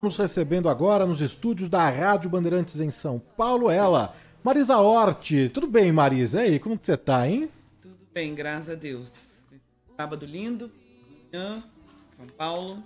Estamos recebendo agora nos estúdios da Rádio Bandeirantes em São Paulo ela, Marisa Hort. Tudo bem, Marisa? E aí, como você tá, hein? Tudo bem, graças a Deus. Sábado lindo, manhã, São Paulo.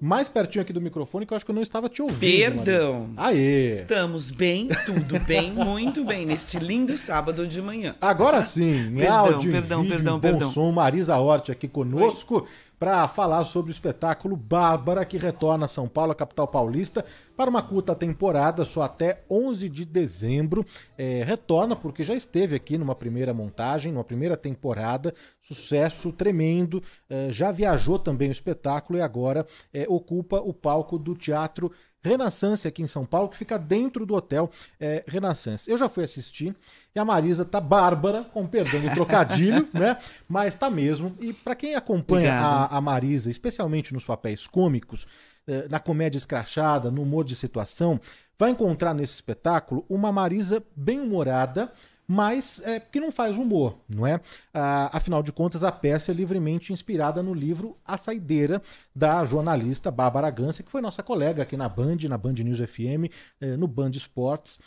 Mais pertinho aqui do microfone que eu acho que eu não estava te ouvindo. Perdão. Aê. Estamos bem, tudo bem, muito bem neste lindo sábado de manhã. Agora sim, em perdão, áudio, perdão, vídeo, perdão, bom perdão. som, Marisa Hort aqui conosco. Oi para falar sobre o espetáculo Bárbara, que retorna a São Paulo, a capital paulista, para uma curta temporada, só até 11 de dezembro. É, retorna porque já esteve aqui numa primeira montagem, numa primeira temporada, sucesso tremendo. É, já viajou também o espetáculo e agora é, ocupa o palco do Teatro Renaissance aqui em São Paulo, que fica dentro do hotel é, Renaissance. Eu já fui assistir e a Marisa tá bárbara, com perdão do trocadilho, né? Mas tá mesmo. E para quem acompanha a, a, Marisa, especialmente nos papéis cômicos, é, na comédia escrachada, no humor de situação, vai encontrar nesse espetáculo uma Marisa bem humorada mas é, que não faz humor, não é? Ah, afinal de contas, a peça é livremente inspirada no livro A Saideira, da jornalista Bárbara Gância, que foi nossa colega aqui na Band, na Band News FM, eh, é, no Band Esportes,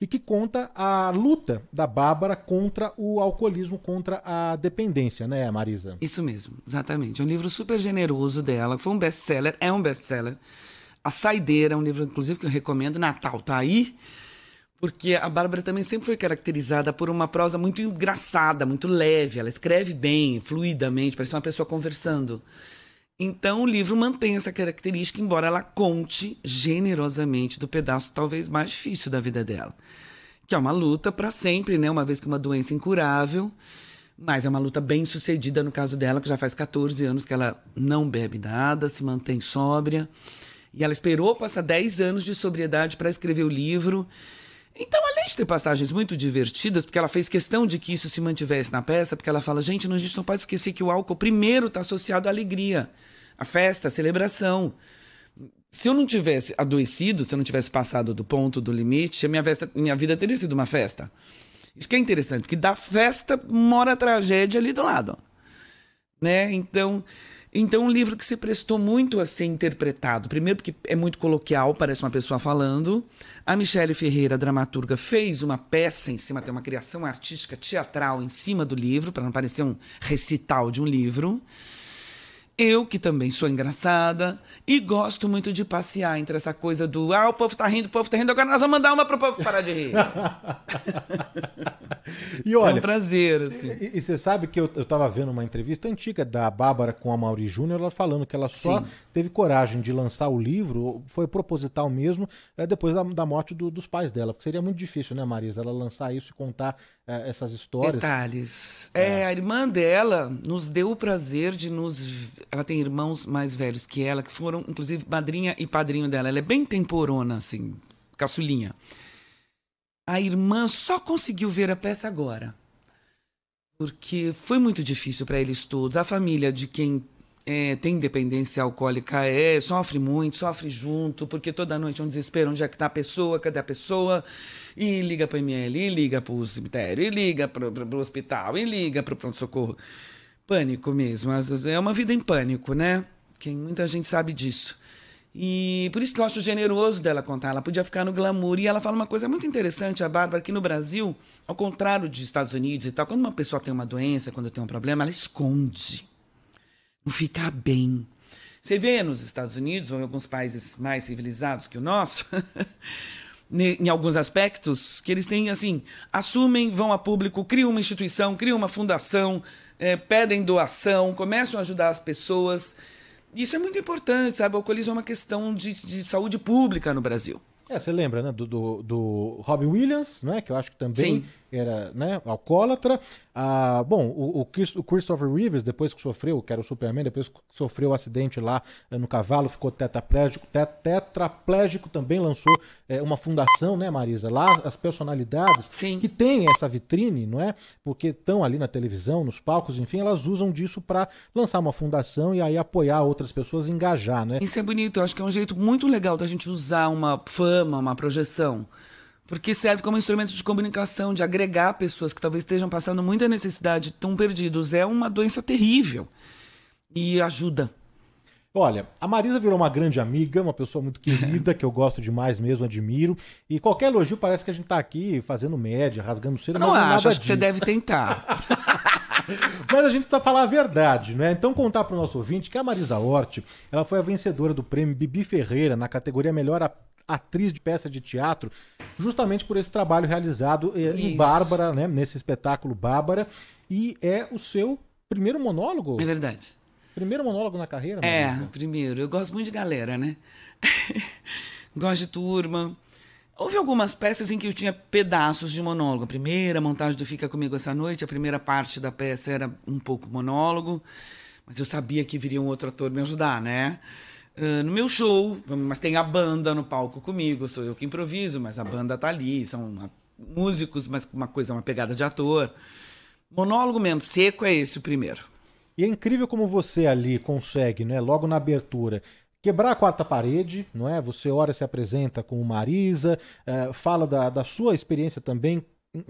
e que conta a luta da Bárbara contra o alcoolismo, contra a dependência, né, Marisa? Isso mesmo, exatamente. É um livro super generoso dela, foi um best-seller, é um best-seller. A Saideira é um livro, inclusive, que eu recomendo, Natal tá aí. Porque a Bárbara também sempre foi caracterizada por uma prosa muito engraçada, muito leve. Ela escreve bem, fluidamente, parece uma pessoa conversando. Então o livro mantém essa característica, embora ela conte generosamente do pedaço talvez mais difícil da vida dela, que é uma luta para sempre, né? Uma vez que uma doença incurável, mas é uma luta bem sucedida no caso dela, que já faz 14 anos que ela não bebe nada, se mantém sóbria. E ela esperou passar 10 anos de sobriedade para escrever o livro. Então, além de ter passagens muito divertidas, porque ela fez questão de que isso se mantivesse na peça, porque ela fala, gente, a gente não pode esquecer que o álcool primeiro está associado à alegria, à festa, à celebração. Se eu não tivesse adoecido, se eu não tivesse passado do ponto, do limite, a minha, festa, minha vida teria sido uma festa. Isso que é interessante, porque da festa mora a tragédia ali do lado. Né? Então, então, um livro que se prestou muito a ser interpretado. Primeiro, porque é muito coloquial, parece uma pessoa falando. A Michelle Ferreira, dramaturga, fez uma peça em cima, tem uma criação artística teatral em cima do livro, para não parecer um recital de um livro. Eu, que também sou engraçada e gosto muito de passear entre essa coisa do ah, o povo tá rindo, o povo tá rindo, agora nós vamos mandar uma pro povo parar de rir. e olha, é um prazer, assim. E, e você sabe que eu, eu tava vendo uma entrevista antiga da Bárbara com a Mauri Júnior, ela falando que ela só Sim. teve coragem de lançar o livro, foi proposital mesmo, eh, depois da, da morte do, dos pais dela. Porque seria muito difícil, né, Marisa, ela lançar isso e contar é, essas histórias. Detalhes. É. é, a irmã dela nos deu o prazer de nos ela tem irmãos mais velhos que ela, que foram, inclusive, madrinha e padrinho dela. Ela é bem temporona, assim, caçulinha. A irmã só conseguiu ver a peça agora. Porque foi muito difícil para eles todos. A família de quem é, tem dependência alcoólica é, sofre muito, sofre junto, porque toda noite é um desespero, onde é que tá a pessoa, cadê a pessoa, e liga para o ML, e liga para o cemitério, e liga para o hospital, e liga para o pronto-socorro pânico mesmo. É uma vida em pânico, né? Quem, muita gente sabe disso. E por isso que eu acho generoso dela contar. Ela podia ficar no glamour. E ela fala uma coisa muito interessante, a Bárbara, que no Brasil, ao contrário dos Estados Unidos e tal, quando uma pessoa tem uma doença, quando tem um problema, ela esconde. Não fica bem. Você vê nos Estados Unidos, ou em alguns países mais civilizados que o nosso, em alguns aspectos, que eles têm assim, assumem, vão a público, criam uma instituição, criam uma fundação, é, pedem doação, começam a ajudar as pessoas. Isso é muito importante, sabe? O alcoolismo é uma questão de, de saúde pública no Brasil. É, você lembra, né? Do, do, do Robbie Williams, né? Que eu acho que também Sim era né, alcoólatra. Ah, bom, o, o, Christopher Reeves, depois que sofreu, que era o Superman, depois que sofreu o acidente lá eh, no cavalo, ficou tetraplégico, tetraplégico também lançou é, uma fundação, né, Marisa? Lá as personalidades Sim. que têm essa vitrine, não é? Porque estão ali na televisão, nos palcos, enfim, elas usam disso para lançar uma fundação e aí apoiar outras pessoas engajar, né? Isso é bonito, eu acho que é um jeito muito legal da gente usar uma fama, uma projeção porque serve como instrumento de comunicação, de agregar pessoas que talvez estejam passando muita necessidade, tão perdidos. É uma doença terrível. E ajuda. Olha, a Marisa virou uma grande amiga, uma pessoa muito querida, que eu gosto demais mesmo, admiro. E qualquer elogio parece que a gente tá aqui fazendo média, rasgando cedo, não, não é acho, acho que você deve tentar. mas a gente tá falar a verdade, né? Então contar para o nosso ouvinte que a Marisa Hort, ela foi a vencedora do prêmio Bibi Ferreira na categoria Melhor atriz de peça de teatro, justamente por esse trabalho realizado eh, em Bárbara, né, nesse espetáculo Bárbara, e é o seu primeiro monólogo. É verdade. Primeiro monólogo na carreira? É, Marisa. primeiro. Eu gosto muito de galera, né? gosto de turma. Houve algumas peças em que eu tinha pedaços de monólogo. A primeira montagem do Fica Comigo Essa Noite, a primeira parte da peça era um pouco monólogo, mas eu sabia que viria um outro ator me ajudar, né? Ah, no meu show, mas tem a banda no palco comigo, sou eu que improviso, mas a banda tá ali, são músicos, mas uma coisa, uma pegada de ator. Monólogo mesmo, seco é esse o primeiro. E é incrível como você ali consegue, né, logo na abertura, quebrar a quarta parede, não é? Você ora se apresenta com o Marisa, uh, fala da, da sua experiência também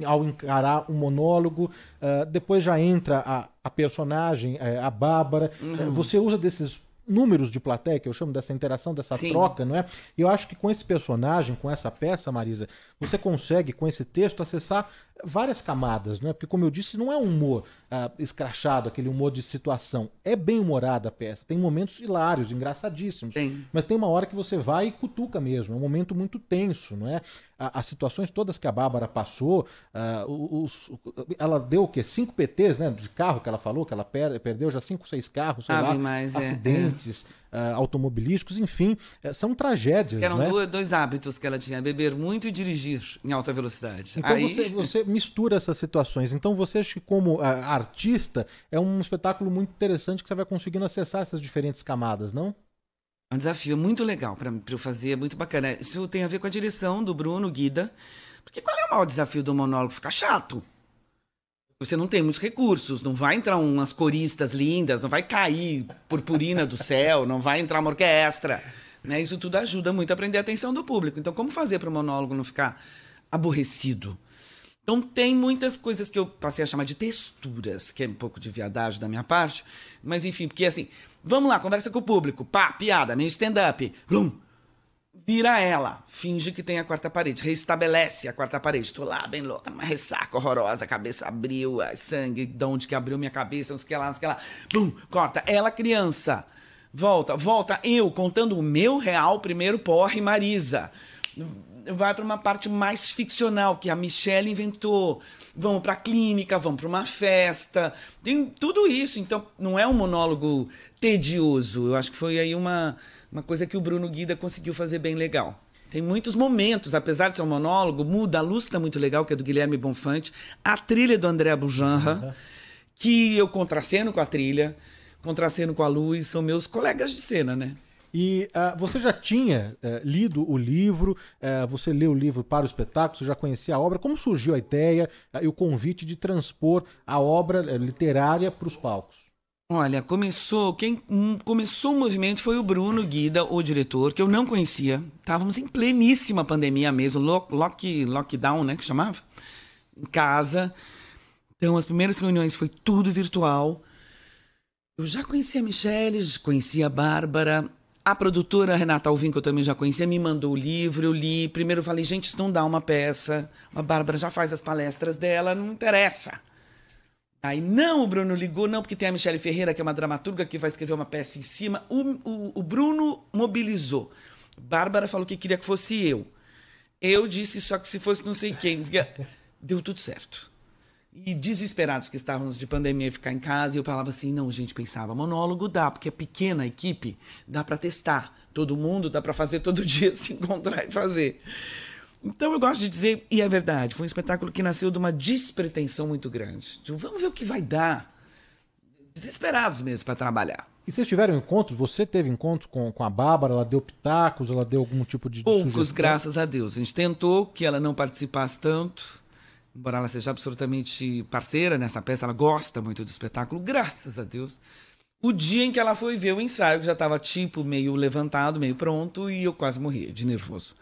ao encarar um monólogo, uh, depois já entra a, a personagem, eh, a Bárbara. Uhum. você usa desses números de plateia, que eu chamo dessa interação, dessa Sim. troca, não é? E eu acho que com esse personagem, com essa peça, Marisa, você consegue, com esse texto, acessar várias camadas, não é? Porque, como eu disse, não é um humor ah, escrachado, aquele humor de situação. É bem humorada a peça. Tem momentos hilários, engraçadíssimos. Sim. Mas tem uma hora que você vai e cutuca mesmo. É um momento muito tenso, não é? As situações todas que a Bárbara passou, ah, os, ela deu o quê? Cinco PTs, né? De carro que ela falou, que ela perdeu já cinco, seis carros, sei ah, lá. Mais, É, é acidentes uh, ah, automobilísticos, enfim, eh, são tragédias. Eram né? dois hábitos que ela tinha: beber muito e dirigir em alta velocidade. Então Aí... você, você, mistura essas situações. Então você acha que, como uh, artista, é um espetáculo muito interessante que você vai conseguindo acessar essas diferentes camadas, não? É um desafio muito legal para eu fazer, muito bacana. Isso tem a ver com a direção do Bruno Guida. Porque qual é o maior desafio do monólogo? Ficar chato você não tem muitos recursos, não vai entrar umas coristas lindas, não vai cair purpurina do céu, não vai entrar uma orquestra. Né? Isso tudo ajuda muito a prender a atenção do público. Então, como fazer para o monólogo não ficar aborrecido? Então, tem muitas coisas que eu passei a chamar de texturas, que é um pouco de viadagem da minha parte, mas enfim, porque assim, vamos lá, conversa com o público, pá, piada, meio stand-up, lum, vira ela, finge que tem a quarta parede, reestabelece a quarta parede. Tô lá, bem louca, numa ressaca horrorosa, a cabeça abriu, é, sangue, de onde que abriu minha cabeça, uns que lá, uns que lá. Bum, corta. Ela, criança, volta, volta, eu contando o meu real primeiro porre, Marisa. Vai para uma parte mais ficcional que a Michelle inventou. Vamos para a clínica, vamos para uma festa. Tem tudo isso, então não é um monólogo tedioso. Eu acho que foi aí uma uma coisa que o Bruno Guida conseguiu fazer bem legal. Tem muitos momentos, apesar de ser um monólogo, muda. A luz está muito legal, que é do Guilherme Bonfante. A trilha do André Bujanra, uhum. que eu contraceno com a trilha, contraceno com a luz, são meus colegas de cena, né? E uh, você já tinha uh, lido o livro, uh, você leu o livro para o espetáculo, você já conhecia a obra. Como surgiu a ideia eh, e o convite de transpor a obra literária para os palcos? Olha, começou. Quem hum, começou o movimento foi o Bruno Guida, o diretor, que eu não conhecia. Estávamos em pleníssima pandemia mesmo, lock, lock, lockdown, né? Que chamava? Em casa. Então, as primeiras reuniões foi tudo virtual. Eu já conhecia a Michelle, conhecia a Bárbara. A produtora Renata Alvim, que eu também já conhecia, me mandou o livro, eu li. Primeiro eu falei, gente, isso não dá uma peça. A Bárbara já faz as palestras dela, não interessa. Aí, não, o Bruno ligou, não, porque tem a Michelle Ferreira, que é uma dramaturga, que vai escrever uma peça em cima. O, o, o Bruno mobilizou. Bárbara falou que queria que fosse eu. Eu disse só que se fosse não sei quem. Deu tudo certo. E desesperados que estávamos de pandemia e ficar em casa, eu falava assim: não, gente, pensava, monólogo dá, porque é pequena a equipe, dá para testar. Todo mundo dá para fazer todo dia, se encontrar e fazer. Então eu gosto de dizer, e é verdade, foi um espetáculo que nasceu de uma despretensão muito grande. De vamos ver o que vai dar. Desesperados mesmo para trabalhar. E vocês tiveram encontros? Você teve encontros com, com a Bárbara? Ela deu pitacos? Ela deu algum tipo de. Poucos, sugestão? graças a Deus. A gente tentou que ela não participasse tanto, embora ela seja absolutamente parceira nessa peça, ela gosta muito do espetáculo, graças a Deus. O dia em que ela foi ver o ensaio, que já estava tipo meio levantado, meio pronto, e eu quase morri de nervoso.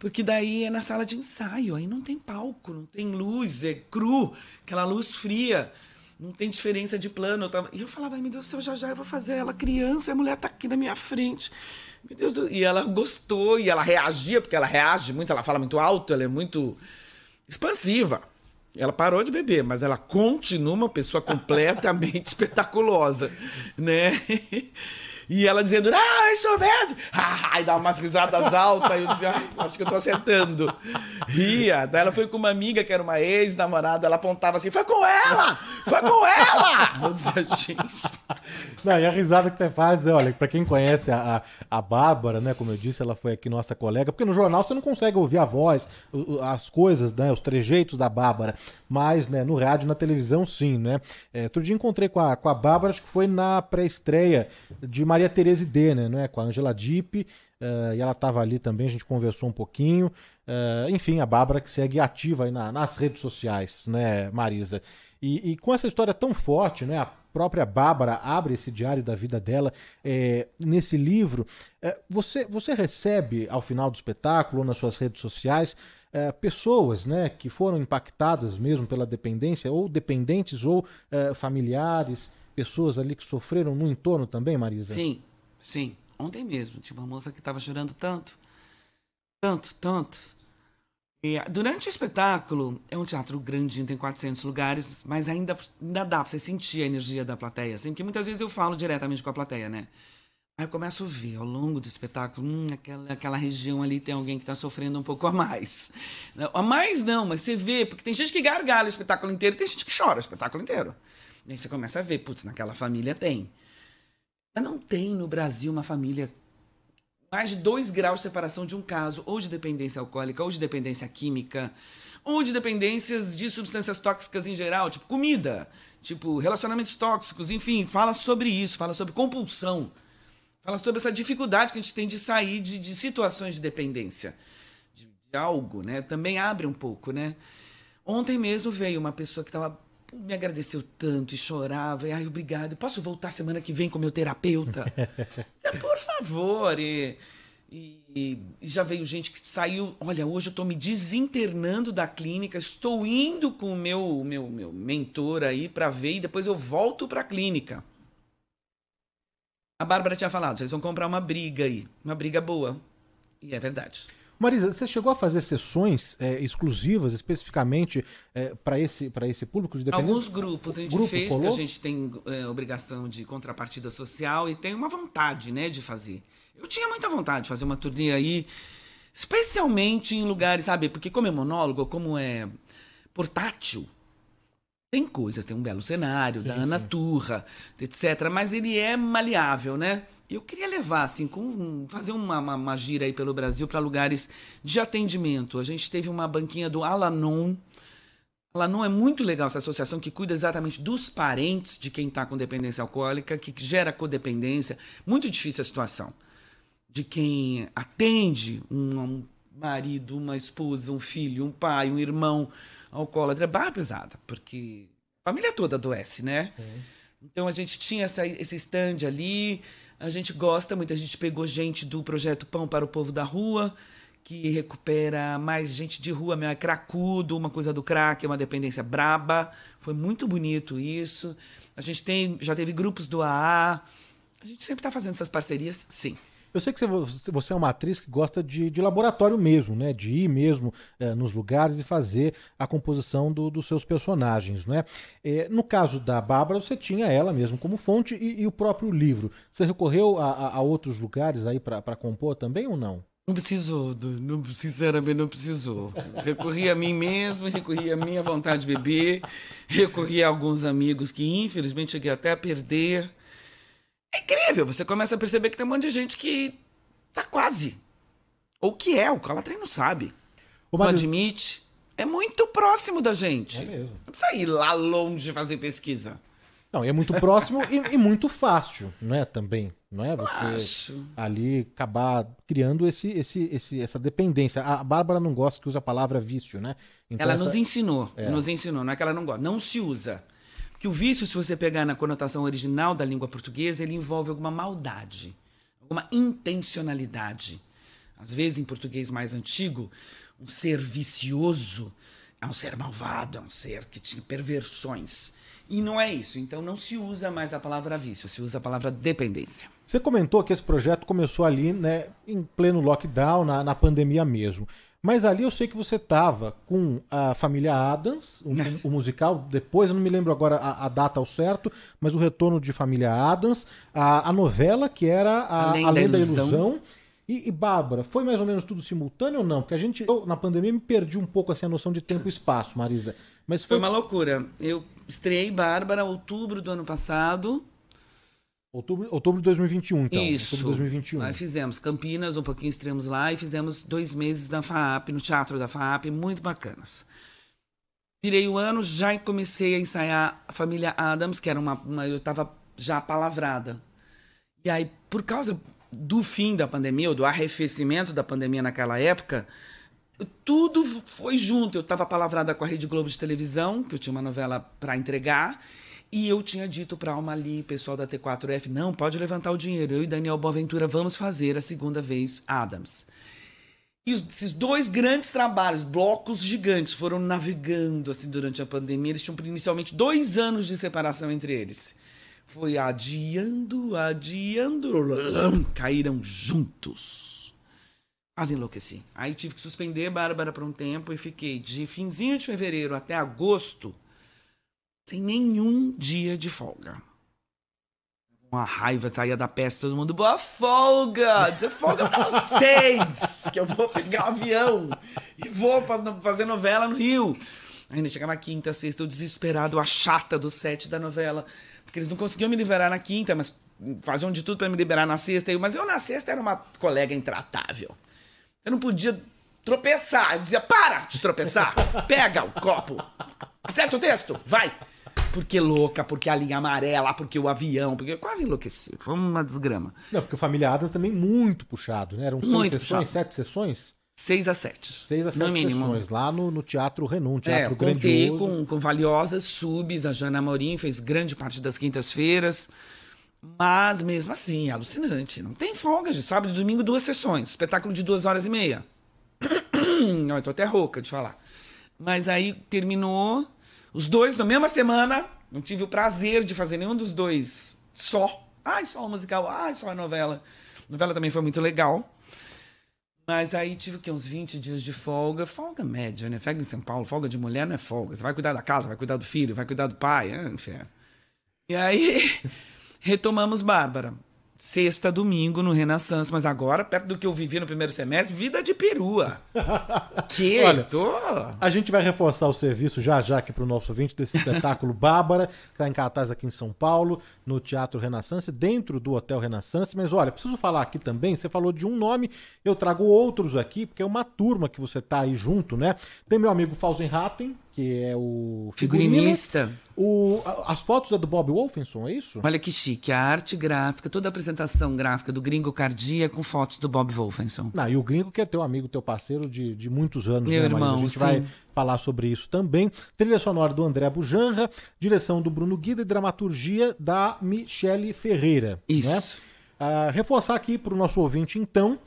Porque daí é na sala de ensaio, aí não tem palco, não tem luz, é cru, aquela luz fria, não tem diferença de plano. Eu tava... E eu falava, meu Deus do céu, já já eu vou fazer ela criança, a mulher tá aqui na minha frente. Meu Deus do... E ela gostou, e ela reagia, porque ela reage muito, ela fala muito alto, ela é muito expansiva. Ela parou de beber, mas ela continua uma pessoa completamente espetaculosa, né? E ela dizendo, ah, é isso mesmo! Ah, e dava umas risadas altas, e eu dizia, ah, acho que eu tô acertando. Ria. Daí ela foi com uma amiga que era uma ex-namorada, ela apontava assim, foi com ela! Foi com ela! Eu dizia, gente. Não, e a risada que você faz, é, olha, pra quem conhece a, a, a Bárbara, né? Como eu disse, ela foi aqui nossa colega, porque no jornal você não consegue ouvir a voz, as coisas, né? Os trejeitos da Bárbara. Mas, né, no rádio, na televisão, sim, né? É, outro dia encontrei com a, com a Bárbara, acho que foi na pré-estreia de Maria Maria Tereza D, né, é? com a Angela Dipp, uh, eh, e ela estava ali também, a gente conversou um pouquinho. Uh, enfim, a Bárbara que segue ativa aí na, nas redes sociais, né, Marisa? E, e, com essa história tão forte, né, a própria Bárbara abre esse diário da vida dela é, nesse livro. É, você, você recebe, ao final do espetáculo, ou nas suas redes sociais, é, pessoas né, que foram impactadas mesmo pela dependência, ou dependentes, ou familiares pessoas ali que sofreram no entorno também, Marisa? Sim, sim. Ontem mesmo, tinha uma moça que estava chorando tanto, tanto, tanto. E, ah, durante o espetáculo, é um teatro grandinho, tem 400 lugares, mas ainda, ainda dá para você sentir a energia da plateia, assim, porque muitas vezes eu falo diretamente com a plateia, né? Aí eu começo a ver ao longo do espetáculo, hum, aquela, aquela região ali tem alguém que está sofrendo um pouco a mais. A mais não, mas você vê, porque tem gente que gargalha o espetáculo inteiro, tem gente que chora o espetáculo inteiro. E aí você começa a ver, putz, naquela família tem. Mas não tem no Brasil uma família mais de dois graus de separação de um caso, ou de dependência alcoólica, ou de dependência química, ou de dependências de substâncias tóxicas em geral, tipo comida, tipo relacionamentos tóxicos, enfim, fala sobre isso, fala sobre compulsão, fala sobre essa dificuldade que a gente tem de sair de, de situações de dependência, de, de algo, né? Também abre um pouco, né? Ontem mesmo veio uma pessoa que estava me agradeceu tanto e chorava. E, ai, obrigado. Posso voltar semana que vem com meu terapeuta? É, por favor. E, e, e, já veio gente que saiu. Olha, hoje eu estou me desinternando da clínica. Estou indo com o meu, meu, meu mentor aí para ver e depois eu volto para a clínica. A Bárbara tinha falado, vocês vão comprar uma briga aí. Uma briga boa. E é verdade. Marisa, você chegou a fazer sessões é, exclusivas, especificamente é, para esse, esse público? De Alguns grupos a gente grupo fez, porque a gente tem é, obrigação de contrapartida social e tem uma vontade né, de fazer. Eu tinha muita vontade de fazer uma turnê aí, especialmente em lugares, sabe? Porque como é monólogo, como é portátil, tem coisas, tem um belo cenário, sim, da Ana sim. Turra, etc. Mas ele é maleável, né? Eu queria levar, assim, com, fazer uma, uma, uma gira aí pelo Brasil para lugares de atendimento. A gente teve uma banquinha do Alanon. Alanon é muito legal essa associação que cuida exatamente dos parentes de quem está com dependência alcoólica, que gera codependência. Muito difícil a situação de quem atende um, um marido, uma esposa, um filho, um pai, um irmão, alcoólatra é barra pesada, porque a família toda adoece, né? Uhum. Então a gente tinha essa, esse stand ali, a gente gosta muito, a gente pegou gente do Projeto Pão para o Povo da Rua, que recupera mais gente de rua, meu, é cracudo, uma coisa do crack, é uma dependência braba. Foi muito bonito isso. A gente tem, já teve grupos do AA. A gente sempre está fazendo essas parcerias, sim. Eu sei que você, é uma atriz que gosta de, de laboratório mesmo, né? De ir mesmo é, nos lugares e fazer a composição do, dos seus personagens, né? É, no caso da Bárbara, você tinha ela mesmo como fonte e, e o próprio livro. Você recorreu a, a, a outros lugares aí para compor também ou não? Não precisou, não, sinceramente não precisou. Recorri a mim mesmo, recorri à minha vontade de beber, recorri a alguns amigos que infelizmente cheguei até a perder é incrível, você começa a perceber que tem um monte de gente que tá quase. Ou que é, o Calatrem não sabe. O não admite. É muito próximo da gente. É mesmo. Não precisa ir lá longe fazer pesquisa. Não, é muito próximo e, e, muito fácil, não é também, não é? Você Acho. ali acabar criando esse, esse, esse, essa dependência. A Bárbara não gosta que usa a palavra vício, né? Então ela essa... nos ensinou, é. nos ensinou, não é que ela não gosta, não se usa. Porque o vício, se você pegar na conotação original da língua portuguesa, ele envolve alguma maldade, alguma intencionalidade. Às vezes, em português mais antigo, um ser vicioso é um ser malvado, é um ser que tinha perversões. E não é isso. Então não se usa mais a palavra vício, se usa a palavra dependência. Você comentou que esse projeto começou ali, né, em pleno lockdown, na, na pandemia mesmo. Mas ali eu sei que você tava com a família Adams, o, o musical, depois, eu não me lembro agora a, a, data ao certo, mas o retorno de Família Adams, a, a novela que era A, Além, a Lenda da Ilusão. Ilusão. E, e Bárbara, foi mais ou menos tudo simultâneo ou não? Porque a gente, eu, na pandemia, me perdi um pouco assim, a noção de tempo e espaço, Marisa. Mas foi... foi uma loucura. Eu estreiei Bárbara em outubro do ano passado, Outubro, outubro de 2021, então. Isso. Outubro de 2021. Nós fizemos Campinas, um pouquinho extremos lá, e fizemos dois meses na FAAP, no teatro da FAAP, muito bacanas. Virei o ano, já comecei a ensaiar a família Adams, que era uma. uma eu estava já palavrada. E aí, por causa do fim da pandemia, ou do arrefecimento da pandemia naquela época, tudo foi junto. Eu estava palavrada com a Rede Globo de televisão, que eu tinha uma novela para entregar, e eu tinha dito para Alma ali, pessoal da T4F, não, pode levantar o dinheiro. Eu e Daniel Boaventura vamos fazer a segunda vez Adams. E esses dois grandes trabalhos, blocos gigantes, foram navegando assim durante a pandemia. Eles tinham inicialmente dois anos de separação entre eles. Foi adiando, adiando, caíram juntos. Quase enlouqueci. Aí tive que suspender Bárbara por um tempo e fiquei de finzinho de fevereiro até agosto sem nenhum dia de folga. Uma raiva saía da peça, todo mundo, boa folga! Dizer é folga pra vocês! que eu vou pegar o um avião e vou fazer novela no Rio. Ainda chegava quinta, sexta, eu desesperado, a chata do set da novela. Porque eles não conseguiam me liberar na quinta, mas faziam de tudo para me liberar na sexta. Mas eu na sexta era uma colega intratável. Eu não podia tropeçar. Eu dizia, para de tropeçar! Pega o copo! Acerta o texto! Vai! porque louca, porque a linha amarela, porque o avião, porque quase enlouqueci. Foi uma desgrama. Não, porque o Família Adams também muito puxado, né? Eram seis sessões, puxado. sete sessões? Seis a sete. Seis a sete no mínimo. sessões, lá no, no Teatro Renan, é, teatro é, Eu com, com valiosas subs, a Jana Amorim fez grande parte das quintas-feiras. Mas mesmo assim, é alucinante. Não tem folga, de Sábado e domingo, duas sessões. Espetáculo de duas horas e meia. eu tô até rouca de falar. Mas aí terminou, os dois na mesma semana, não tive o prazer de fazer nenhum dos dois só. Ai, só o musical, ai, só a novela. A novela também foi muito legal. Mas aí tive que uns 20 dias de folga, folga média, né? Folga em São Paulo, folga de mulher não é folga. Você vai cuidar da casa, vai cuidar do filho, vai cuidar do pai, é, enfim. E aí retomamos Bárbara sexta, domingo no Renaissance. Mas agora, perto do que eu vivi no primeiro semestre, vida de perua. que Olha, tô... A gente vai reforçar o serviço já já aqui para o nosso ouvinte desse espetáculo Bárbara, que está em cartaz aqui em São Paulo, no Teatro Renaissance, dentro do Hotel Renaissance. Mas olha, preciso falar aqui também, você falou de um nome, eu trago outros aqui, porque é uma turma que você tá aí junto, né? Tem meu amigo Fausen que é o figurinista. O, as fotos é do Bob Wolfenson, é isso? Olha que chique, a arte gráfica, toda a apresentação gráfica do Gringo Cardia com fotos do Bob Wolfenson. Não ah, e o Gringo que é teu amigo, teu parceiro de, de muitos anos, Meu né, irmão, Marisa? A gente sim. vai falar sobre isso também. Trilha sonora do André Bujanra, direção do Bruno Guida e dramaturgia da Michele Ferreira. Né? Isso. Né? reforçar aqui para o nosso ouvinte, então,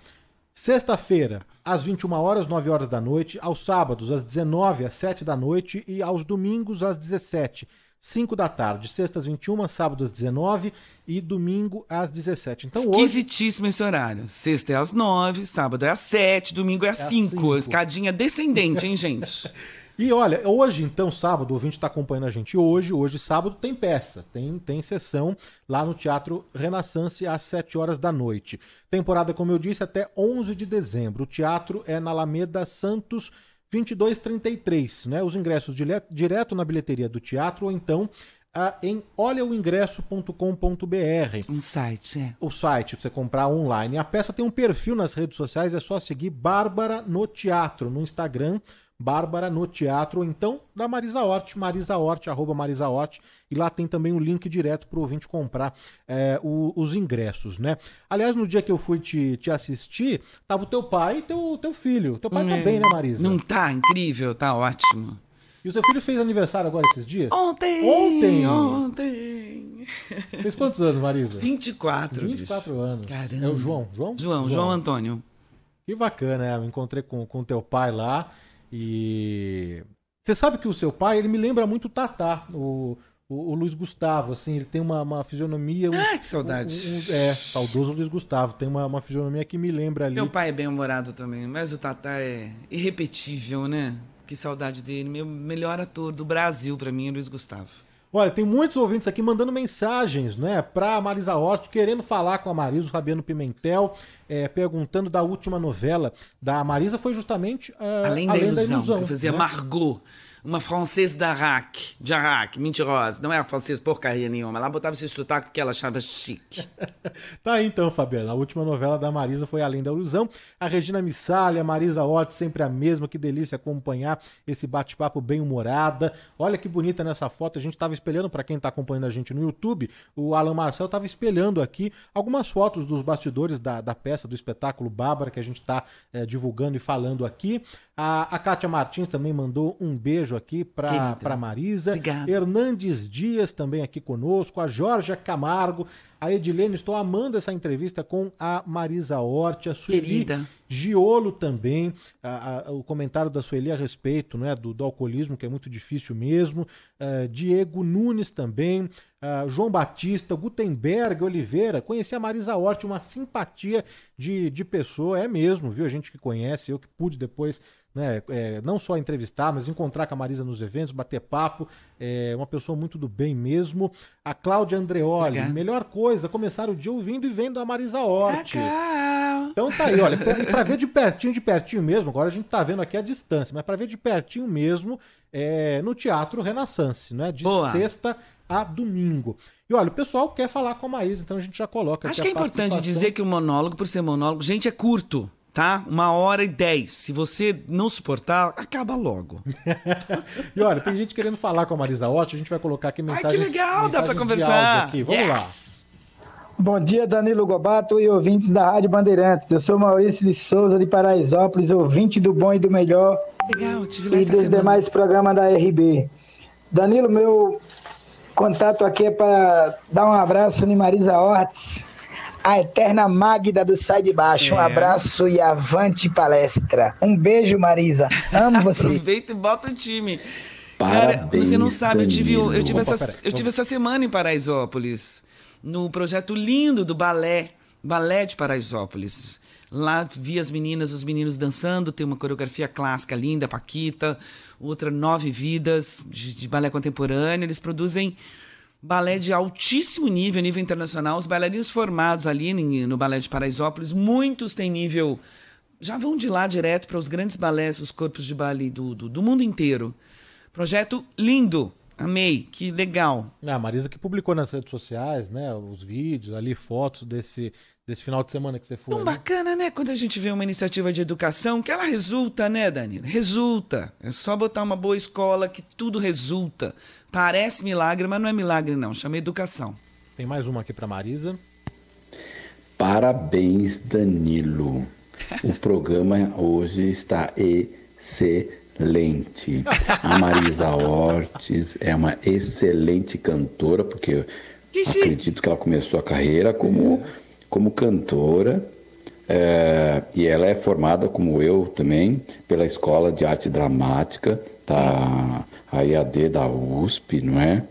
Sexta-feira, às 21 horas, 9 horas da noite, aos sábados, às 19 às 7 da noite e aos domingos às 17, 5 da tarde, sextas 21, sábado às 19 e domingo às 17. Então, Esquisitíssimo hoje... esse horário. Sexta é às 9, sábado é às 7, domingo é às é 5. 5. Escadinha descendente, hein, gente? E olha, hoje então, sábado, o ouvinte está acompanhando a gente hoje. Hoje, sábado, tem peça, tem, tem sessão lá no Teatro Renaissance às 7 horas da noite. Temporada, como eu disse, até 11 de dezembro. O teatro é na Alameda Santos 2233, né? Os ingressos direto na bilheteria do teatro ou então ah, em olhaoingresso.com.br. Um site, é. O site para você comprar online. A peça tem um perfil nas redes sociais, é só seguir Bárbara no Teatro, no Instagram Bárbara no teatro, ou então da Marisa Hort, Hort, arroba Hort, e lá tem também um link direto para o ouvinte comprar é, o, os ingressos, né? Aliás, no dia que eu fui te, te assistir, tava o teu pai e teu, teu filho. Teu pai é, tá hum, bem, né, Marisa? Não tá, incrível, tá ótimo. E o seu filho fez aniversário agora esses dias? Ontem! Ontem! Ontem! Fez quantos anos, Marisa? 24. 24 bicho. anos. Caramba. É o João? João? João, João, João Antônio. Que bacana, é. Eu encontrei com o teu pai lá. E você sabe que o seu pai, ele me lembra muito o Tatá, o, o, o Luiz Gustavo, assim, ele tem uma, uma fisionomia. Um, ah, que saudade! Um, um, é, saudoso Luiz Gustavo, tem uma, uma fisionomia que me lembra ali. Meu pai é bem-humorado também, mas o Tatá é irrepetível, né? Que saudade dele, meu melhor ator do Brasil para mim é Luiz Gustavo. Olha, tem muitos ouvintes aqui mandando mensagens, né, para Marisa Hort, querendo falar com a Marisa, o Rabiano Pimentel, é, perguntando da última novela da Marisa foi justamente uh, Além, da, Além ilusão, da Ilusão. Eu fazia né? Margot, uma francesa de Rac, de Arac, mentirosa. Não era é francesa porcaria nenhuma. Ela botava esse sotaque porque ela achava chique. tá aí então, Fabiana. A última novela da Marisa foi Além da Ilusão. A Regina Missalha, a Marisa Hort, sempre a mesma. Que delícia acompanhar esse bate-papo bem humorada. Olha que bonita nessa foto. A gente estava espelhando, para quem está acompanhando a gente no YouTube, o Alan Marcel estava espelhando aqui algumas fotos dos bastidores da, da peça, do espetáculo Bárbara, que a gente está é, eh, divulgando e falando aqui. A, a Kátia Martins também mandou um beijo aqui para Marisa. Obrigado. Hernandes Dias também aqui conosco. A Jorge Camargo. A Edilene, estou amando essa entrevista com a Marisa Horte. A Sueli Querida. Giolo também. A, a, o comentário da Sueli a respeito né, do, do alcoolismo, que é muito difícil mesmo. Eh, Diego Nunes também. Eh, João Batista, Gutenberg, Oliveira, conheci a Marisa Hort, uma simpatia de, de pessoa, é mesmo, viu? A gente que conhece, eu que pude depois né? É, não só entrevistar, mas encontrar com a Marisa nos eventos, bater papo. É uma pessoa muito do bem mesmo. A Cláudia Andreoli, Legal. melhor coisa, começar o dia ouvindo e vendo a Marisa Hort. Ah, então tá aí, olha, para ver de pertinho, de pertinho mesmo, agora a gente tá vendo aqui a distância, mas para ver de pertinho mesmo é, no Teatro Renaissance, né? De Boa. sexta a domingo. E olha, o pessoal quer falar com a Maísa, então a gente já coloca Acho aqui que é importante dizer que o monólogo, por ser monólogo, gente, é curto tá? Uma hora e dez. Se você não suportar, acaba logo. e olha, tem gente querendo falar com a Marisa Hortes a gente vai colocar aqui mensagem Ai, que legal, dá pra conversar. Aqui. Vamos yes. lá. Bom dia, Danilo Gobato e ouvintes da Rádio Bandeirantes. Eu sou Maurício de Souza, de Paraisópolis, ouvinte do Bom e do Melhor. Legal, te vi E dos demais programas da RB. Danilo, meu contato aqui é para dar um abraço em Marisa Ortiz, a eterna Magda do Sai de Baixo. É. Um abraço e avante palestra. Um beijo, Marisa. Amo você. Aproveita e bota o time. Parabéns, Cara, você não sabe, eu tive, eu tive, Opa, essa, eu tive essa semana em Paraisópolis, no projeto lindo do balé, balé de Paraisópolis. Lá vi as meninas, os meninos dançando, tem uma coreografia clássica linda, Paquita, outra Nove Vidas, de balé contemporâneo. Eles produzem balé de altíssimo nível, nível internacional. Os bailarinos formados ali no Balé de Paraisópolis, muitos têm nível. Já vão de lá direto para os grandes balés, os corpos de balé do, do, do mundo inteiro. Projeto lindo. Amei, que legal. É, a Marisa que publicou nas redes sociais, né? Os vídeos, ali fotos desse, desse final de semana que você foi. Tão bacana, né? Quando a gente vê uma iniciativa de educação, que ela resulta, né, Danilo? Resulta. É só botar uma boa escola que tudo resulta. Parece milagre, mas não é milagre, não. Chama educação. Tem mais uma aqui para Marisa. Parabéns, Danilo. o programa hoje está excelente Lente. A Marisa Ortiz é uma excelente cantora, porque que acredito que ela começou a carreira como, como cantora. É, e ela é formada, como eu também, pela Escola de Arte Dramática, tá, a IAD da USP, não é?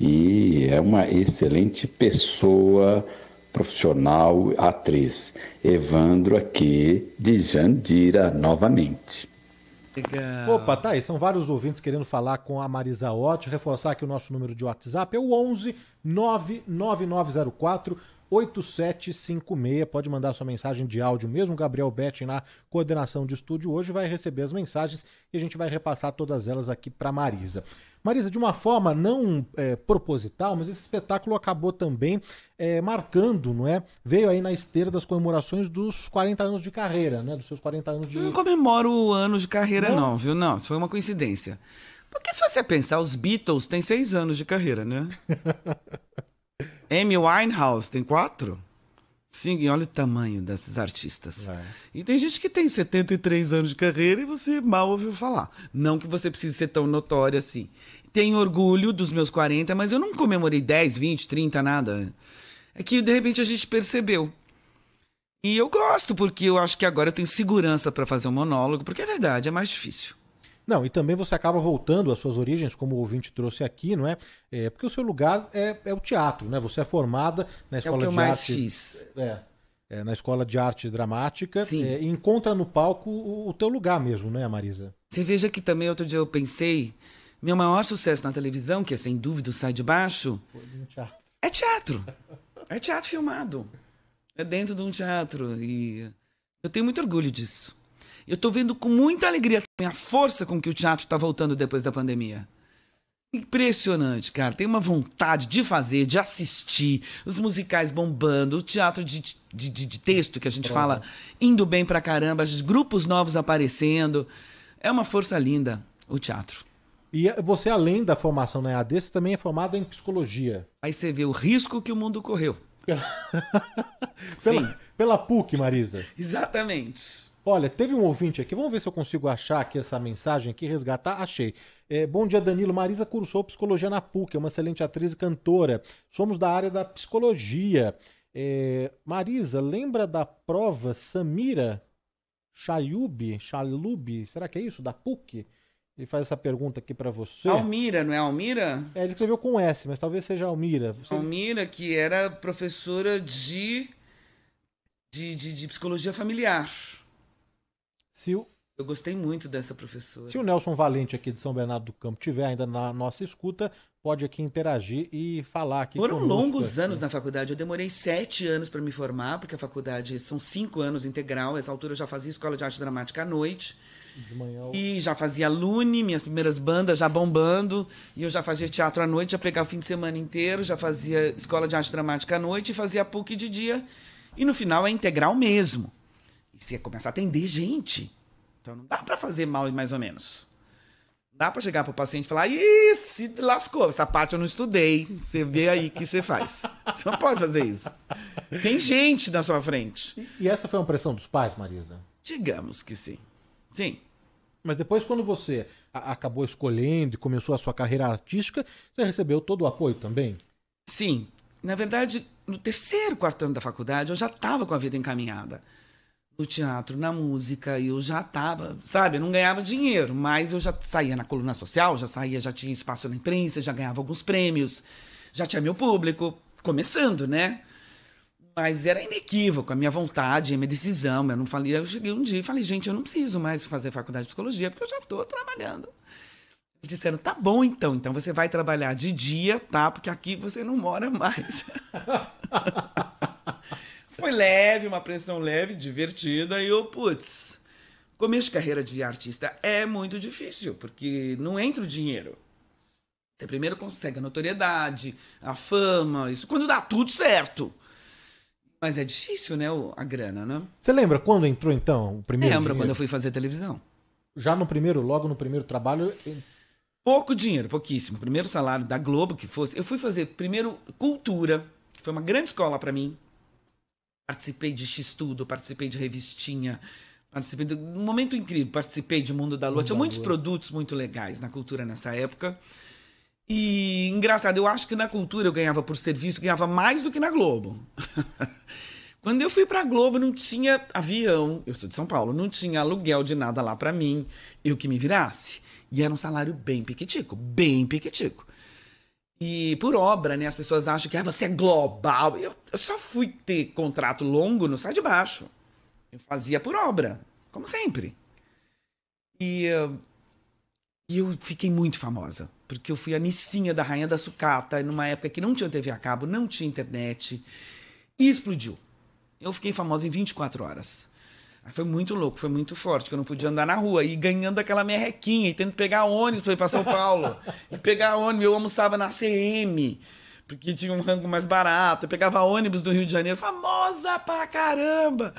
E é uma excelente pessoa, profissional, atriz. Evandro aqui, de Jandira, novamente. Legal. Opa, tá aí. São vários ouvintes querendo falar com a Marisa Ott. Reforçar que o nosso número de WhatsApp é o 11 99904 8756. Pode mandar sua mensagem de áudio mesmo. O Gabriel Betting, na coordenação de estúdio, hoje vai receber as mensagens e a gente vai repassar todas elas aqui para Marisa. Marisa, de uma forma não é, proposital, mas esse espetáculo acabou também é, marcando, não é? Veio aí na esteira das comemorações dos 40 anos de carreira, né? Dos seus 40 anos de. Eu não comemoro anos de carreira, não, não viu? Não, isso foi uma coincidência. Porque se você pensar, os Beatles têm seis anos de carreira, né? Amy Winehouse tem quatro? Sim, e olha o tamanho desses artistas. É. E tem gente que tem 73 anos de carreira e você mal ouviu falar. Não que você precise ser tão notório assim tenho orgulho dos meus 40, mas eu não comemorei 10, 20, 30, nada. É que de repente a gente percebeu. E eu gosto, porque eu acho que agora eu tenho segurança para fazer um monólogo, porque é verdade, é mais difícil. Não, e também você acaba voltando às suas origens, como o ouvinte trouxe aqui, não é? é porque o seu lugar é, é o teatro, né? Você é formada na escola é o que eu de mais arte. Fiz. É, é, na escola de arte dramática. Sim. É, e encontra no palco o, o teu lugar mesmo, né, Marisa? Você veja que também outro dia eu pensei meu maior sucesso na televisão, que é sem dúvida Sai de Baixo, teatro. é teatro. É teatro filmado. É dentro de um teatro. E eu tenho muito orgulho disso. Eu estou vendo com muita alegria a força com que o teatro está voltando depois da pandemia. Impressionante, cara. Tem uma vontade de fazer, de assistir, os musicais bombando, o teatro de, de, de, de texto que a gente uhum. fala indo bem pra caramba, Os grupos novos aparecendo. É uma força linda o teatro. E você, além da formação na EAD, você também é formado em psicologia. Aí você vê o risco que o mundo correu. pela, Sim. pela PUC, Marisa. Exatamente. Olha, teve um ouvinte aqui, vamos ver se eu consigo achar aqui essa mensagem aqui, resgatar, achei. É, bom dia, Danilo. Marisa cursou psicologia na PUC, é uma excelente atriz e cantora. Somos da área da psicologia. É, Marisa, lembra da prova Samira Chayub? Chalub? Será que é isso? Da PUC? Ele faz essa pergunta aqui para você. Almira, não é Almira? É, ele escreveu com S, mas talvez seja Almira. Você... Almira, que era professora de de, de, de, psicologia familiar. Se o... Eu gostei muito dessa professora. Se o Nelson Valente aqui de São Bernardo do Campo tiver ainda na nossa escuta, pode aqui interagir e falar aqui. Foram conosco, longos assim. anos na faculdade. Eu demorei sete anos para me formar, porque a faculdade são cinco anos integral. Essa altura eu já fazia escola de arte dramática à noite. Manhã... E já fazia Lune, minhas primeiras bandas já bombando. E eu já fazia teatro à noite, já pegava o fim de semana inteiro, já fazia escola de arte dramática à noite e fazia PUC de dia. E no final é integral mesmo. E você ia começar a atender gente. Então não dá para fazer mal, mais ou menos. Não dá para chegar pro paciente e falar, ih, se lascou, essa parte eu não estudei. Você vê aí que você faz. Você não pode fazer isso. Tem gente na sua frente. E, e essa foi uma pressão dos pais, Marisa? Digamos que sim. Sim. Mas depois, quando você acabou escolhendo e começou a sua carreira artística, você recebeu todo o apoio também? Sim. Na verdade, no terceiro, quarto ano da faculdade, eu já estava com a vida encaminhada. No teatro, na música, eu já estava, sabe? Eu não ganhava dinheiro, mas eu já saía na coluna social, já saía, já tinha espaço na imprensa, já ganhava alguns prêmios, já tinha meu público, começando, né? Mas era inequívoco a minha vontade, a minha decisão. Eu não falei. Eu cheguei um dia e falei, gente, eu não preciso mais fazer faculdade de psicologia, porque eu já estou trabalhando. Eles disseram, tá bom então, então você vai trabalhar de dia, tá? Porque aqui você não mora mais. Foi leve, uma pressão leve, divertida, e eu, putz, começo de carreira de artista é muito difícil, porque não entra o dinheiro. Você primeiro consegue a notoriedade, a fama, isso quando dá tudo certo. Mas é difícil, né, a grana, né? Você lembra quando entrou, então, o primeiro Lembro, quando eu fui fazer televisão. Já no primeiro, logo no primeiro trabalho... Pouco dinheiro, pouquíssimo. Primeiro salário da Globo que fosse. Eu fui fazer, primeiro, cultura, que foi uma grande escola para mim. Participei de X-Tudo, participei de revistinha, participei de um momento incrível. Participei de Mundo da Lua. Mundo Tinha da muitos Lua. produtos muito legais na cultura nessa época. E engraçado, eu acho que na cultura eu ganhava por serviço, ganhava mais do que na Globo. Quando eu fui pra Globo, não tinha avião, eu sou de São Paulo, não tinha aluguel de nada lá para mim, eu que me virasse. E era um salário bem piquetico, bem piquetico. E por obra, né, as pessoas acham que ah, você é global. Eu, eu só fui ter contrato longo no Sai de Baixo. Eu fazia por obra, como sempre. E, eh, e eu fiquei muito famosa porque eu fui a missinha da Rainha da Sucata, numa época que não tinha TV a cabo, não tinha internet, e explodiu. Eu fiquei famosa em 24 horas. Foi muito louco, foi muito forte, que eu não podia andar na rua. E ganhando aquela merrequinha, e tendo que pegar ônibus pra ir pra São Paulo. e pegar ônibus, eu almoçava na CM, porque tinha um rango mais barato. Eu pegava ônibus do Rio de Janeiro, famosa pra caramba!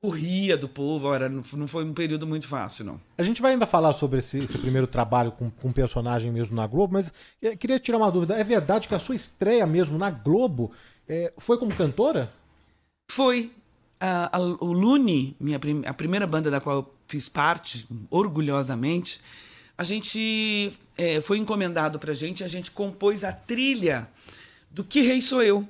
corria do povo, era, não foi um período muito fácil, não. A gente vai ainda falar sobre esse, esse primeiro trabalho com, com personagem mesmo na Globo, mas eh, queria tirar uma dúvida. É verdade que a sua estreia mesmo na Globo é, foi como cantora? Foi. A, a, o Lune, minha prim, a primeira banda da qual eu fiz parte, orgulhosamente, a gente é, foi encomendado pra gente, a gente compôs a trilha do Que Rei Sou Eu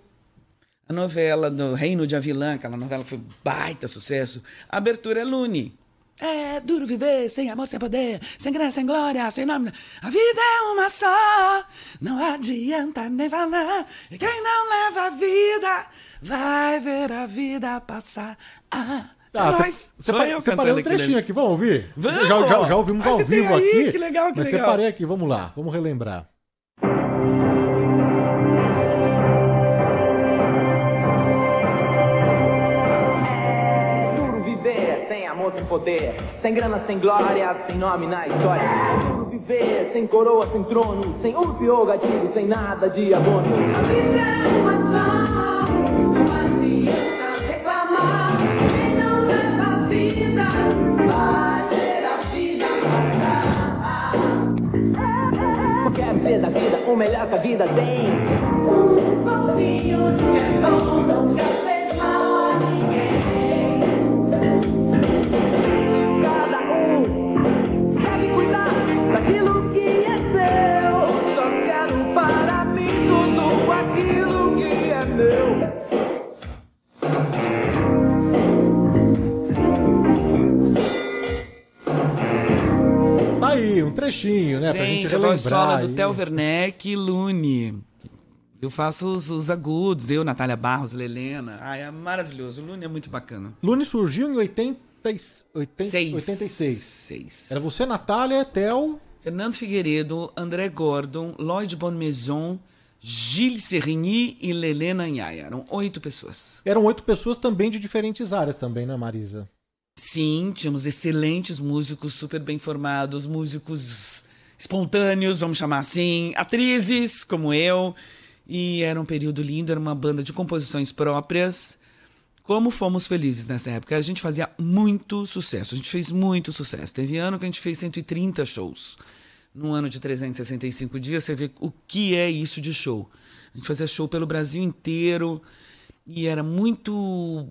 a novela do Reino de Avilã, aquela novela que foi baita sucesso. A abertura é Lune. É duro viver sem amor, sem poder, sem graça, sem glória, sem nome. A vida é uma só, não adianta nem falar. E quem não leva a vida, vai ver a vida passar. Ah, tá, ah, mas Separei, separei um trechinho aqui, vamos ouvir? Vamos! Já, já, já ouvimos ah, ao vivo aí, aqui. Que legal, que mas legal. Separei aqui, vamos lá, vamos relembrar. poder, sem grana, sem glória, sem nome na história. viver sem coroa, sem trono, sem urbe ou gatilho, sem nada de abono. A vida é uma só, não adianta reclamar, quem não leva a vida, vai ser a vida passar. Qualquer vez da vida, o melhor que a vida tem. Um pouquinho de é bom, nunca tem. um trechinho, né? Gente, pra gente relembrar. a voz solo do Theo Werneck e Lune. Eu faço os, os, agudos, eu, Natália Barros, Lelena. ai é maravilhoso. O Lune é muito bacana. Lune surgiu em 80, 80, Seis. 86. Seis. Era você, Natália, Theo. Fernando Figueiredo, André Gordon, Lloyd Bonmaison, Gilles Serrini e Lelena Nhaia. Eram oito pessoas. Eram oito pessoas também de diferentes áreas também, né, Marisa? Sim, tínhamos excelentes músicos, super bem formados, músicos espontâneos, vamos chamar assim, atrizes como eu. E era um período lindo, era uma banda de composições próprias. Como fomos felizes nessa época? A gente fazia muito sucesso, a gente fez muito sucesso. Teve ano que a gente fez 130 shows. Num ano de 365 dias, você vê o que é isso de show. A gente fazia show pelo Brasil inteiro e era muito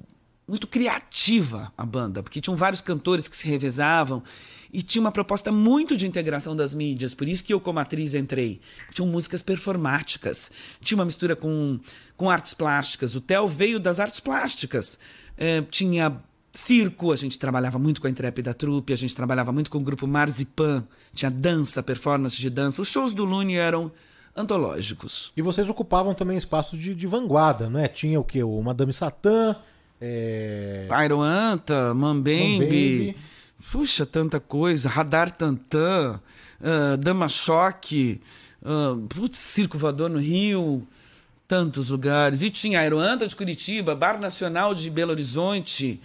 muito criativa a banda, porque tinham vários cantores que se revezavam e tinha uma proposta muito de integração das mídias, por isso que eu como atriz entrei. Tinham músicas performáticas, tinha uma mistura com, com artes plásticas, o Theo veio das artes plásticas, é, tinha circo, a gente trabalhava muito com a Entrepe da Trupe, a gente trabalhava muito com o grupo Marzipan, tinha dança, performance de dança, os shows do Lune eram antológicos. E vocês ocupavam também espaços de, de vanguarda, né? Tinha o que? O Madame Satã... É... Iron Mambembe, Mambembe. Puxa, tanta coisa. Radar Tantã, uh, ah, Dama Choque, uh, putz, Circo Voador no Rio, tantos lugares. E tinha Aeroanta de Curitiba, Bar Nacional de Belo Horizonte.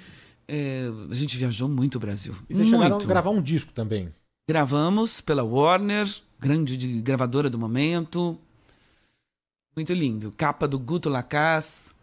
É, a gente viajou muito o Brasil. E vocês muito. chegaram a gravar um disco também? Gravamos pela Warner, grande gravadora do momento. Muito lindo. Capa do Guto Lacaz.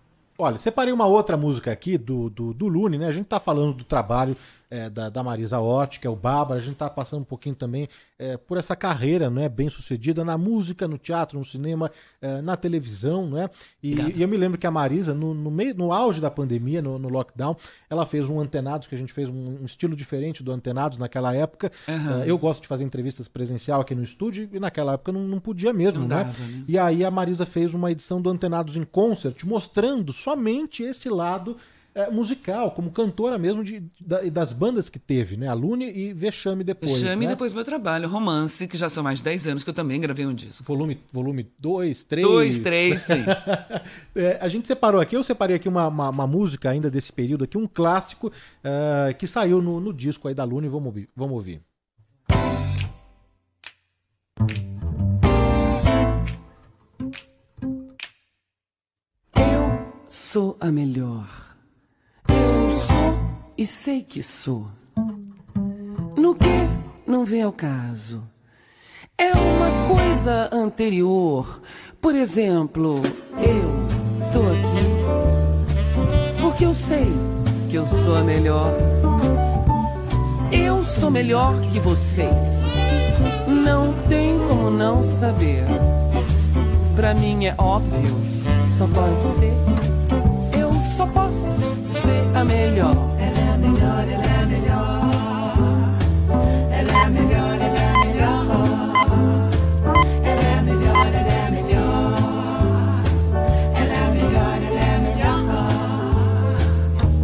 Olha, separei uma outra música aqui do, do, do Lune, né? A gente tá falando do trabalho é, da, da, Marisa Ort, que é o Bárbara. A gente está passando um pouquinho também é, por essa carreira né, bem sucedida na música, no teatro, no cinema, é, na televisão. Né? E, e, eu me lembro que a Marisa, no, no, meio, no auge da pandemia, no, no lockdown, ela fez um antenados, que a gente fez um, um estilo diferente do antenados naquela época. Uhum. eu gosto de fazer entrevistas presencial aqui no estúdio e naquela época não, não podia mesmo. Não né? Dava, né? E aí a Marisa fez uma edição do Antenados em Concert, mostrando somente esse lado é, musical, como cantora mesmo de, de, das bandas que teve, né? Alune e Vexame depois. Vexame né? depois meu trabalho, Romance, que já são mais de 10 anos que eu também gravei um disco. Volume 2, volume 3. 2, 3, sim. é, a gente separou aqui, eu separei aqui uma, uma, uma música ainda desse período aqui, um clássico uh, que saiu no, no, disco aí da Alune, vamos ouvir. Vamos ouvir. Eu sou a melhor e sei que sou. No que não vem ao caso. É uma coisa anterior. Por exemplo, eu tô aqui porque eu sei que eu sou a melhor. Eu sou melhor que vocês. Não tem como não saber. Pra mim é óbvio, só pode ser. Eu só posso ser a melhor melhor, ela é melhor. Ela é melhor, ela é melhor. Ela é melhor, ela é melhor. Ela é melhor, ela é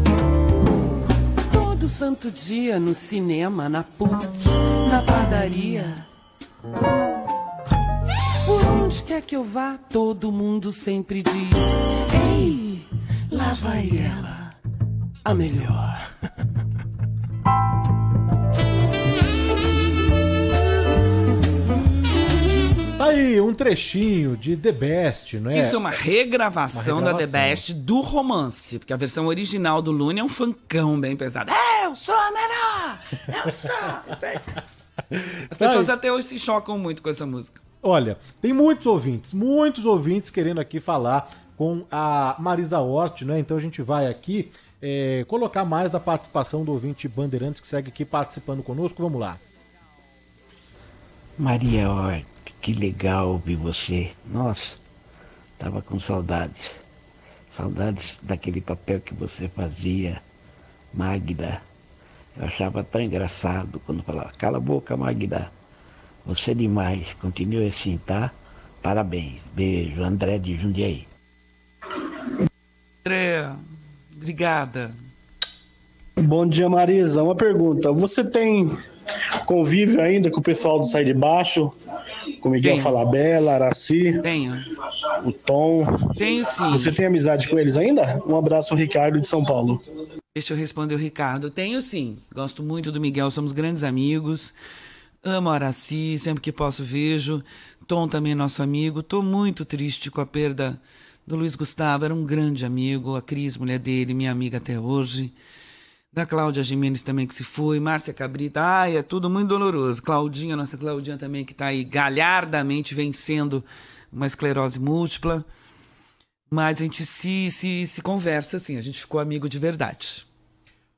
melhor. Todo santo dia no cinema, na PUC, na padaria. Por onde quer que eu vá, todo mundo sempre diz: Ei, lá vai ela, a melhor. Tá aí um trechinho de The Best, não é? Isso é uma regravação, uma regravação da The Best do romance, porque a versão original do Lune é um funkão bem pesado. Eu sou a Eu sou! As tá pessoas até hoje se chocam muito com essa música. Olha, tem muitos ouvintes, muitos ouvintes querendo aqui falar com a Marisa Hort, né? Então a gente vai aqui é, colocar mais da participação do ouvinte Bandeirantes que segue aqui participando conosco. Vamos lá. Maria Hort que legal ver você. Nossa, tava com saudades. Saudades daquele papel que você fazia, Magda. Eu achava tão engraçado quando falava, cala a boca, Magda. Você é demais, continue assim, tá? Parabéns. Beijo, André de Jundiaí. André, obrigada. Bom dia, Marisa. Uma pergunta. Você tem convívio ainda com o pessoal do Sai de Baixo? com Miguel é Tenho. Falabella, Araci, Tenho. o Tom. Tenho sim. Você tem amizade com eles ainda? Um abraço, Ricardo de São Paulo. Deixa eu responder o Ricardo. Tenho sim. Gosto muito do Miguel, somos grandes amigos. Amo Araci, sempre que posso vejo. Tom também é nosso amigo. Tô muito triste com a perda do Luiz Gustavo, era um grande amigo. A Cris, mulher dele, minha amiga até hoje da Cláudia Jimenez também que se foi, Márcia Cabrita, ai, é tudo muito doloroso. Claudinha, nossa Claudinha também que está aí galhardamente vencendo uma esclerose múltipla. Mas a gente se, se, se conversa assim, a gente ficou amigo de verdade.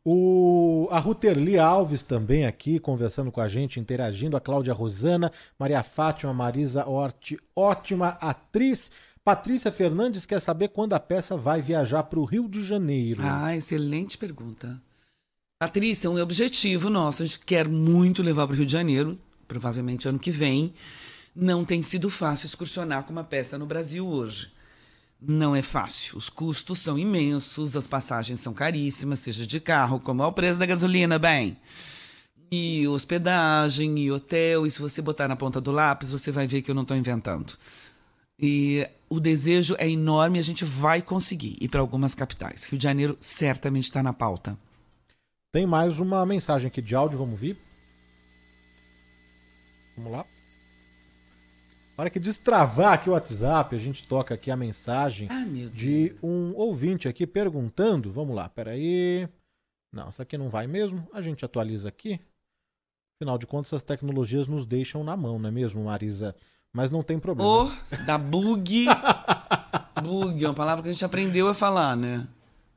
O, a Ruterli Alves também aqui, conversando com a gente, interagindo. A Cláudia Rosana, Maria Fátima, Marisa Orte, ótima atriz. Patrícia Fernandes quer saber quando a peça vai viajar para o Rio de Janeiro. Ah, excelente pergunta. Patrícia, é um objetivo nosso. A gente quer muito levar para o Rio de Janeiro, provavelmente ano que vem. Não tem sido fácil excursionar com uma peça no Brasil hoje. Não é fácil. Os custos são imensos, as passagens são caríssimas, seja de carro, como é o preço da gasolina, bem. E hospedagem, e hotel, e se você botar na ponta do lápis, você vai ver que eu não estou inventando. E o desejo é enorme, a gente vai conseguir ir para algumas capitais. Rio de Janeiro certamente está na pauta tem mais uma mensagem aqui de áudio, vamos ver. Vamos lá. Na hora que destravar aqui o WhatsApp, a gente toca aqui a mensagem ah, de um ouvinte aqui perguntando. Vamos lá, peraí. Não, isso aqui não vai mesmo. A gente atualiza aqui. Afinal de contas, as tecnologias nos deixam na mão, não é mesmo, Marisa? Mas não tem problema. Oh, da bug. bug é uma palavra que a gente aprendeu a falar, né?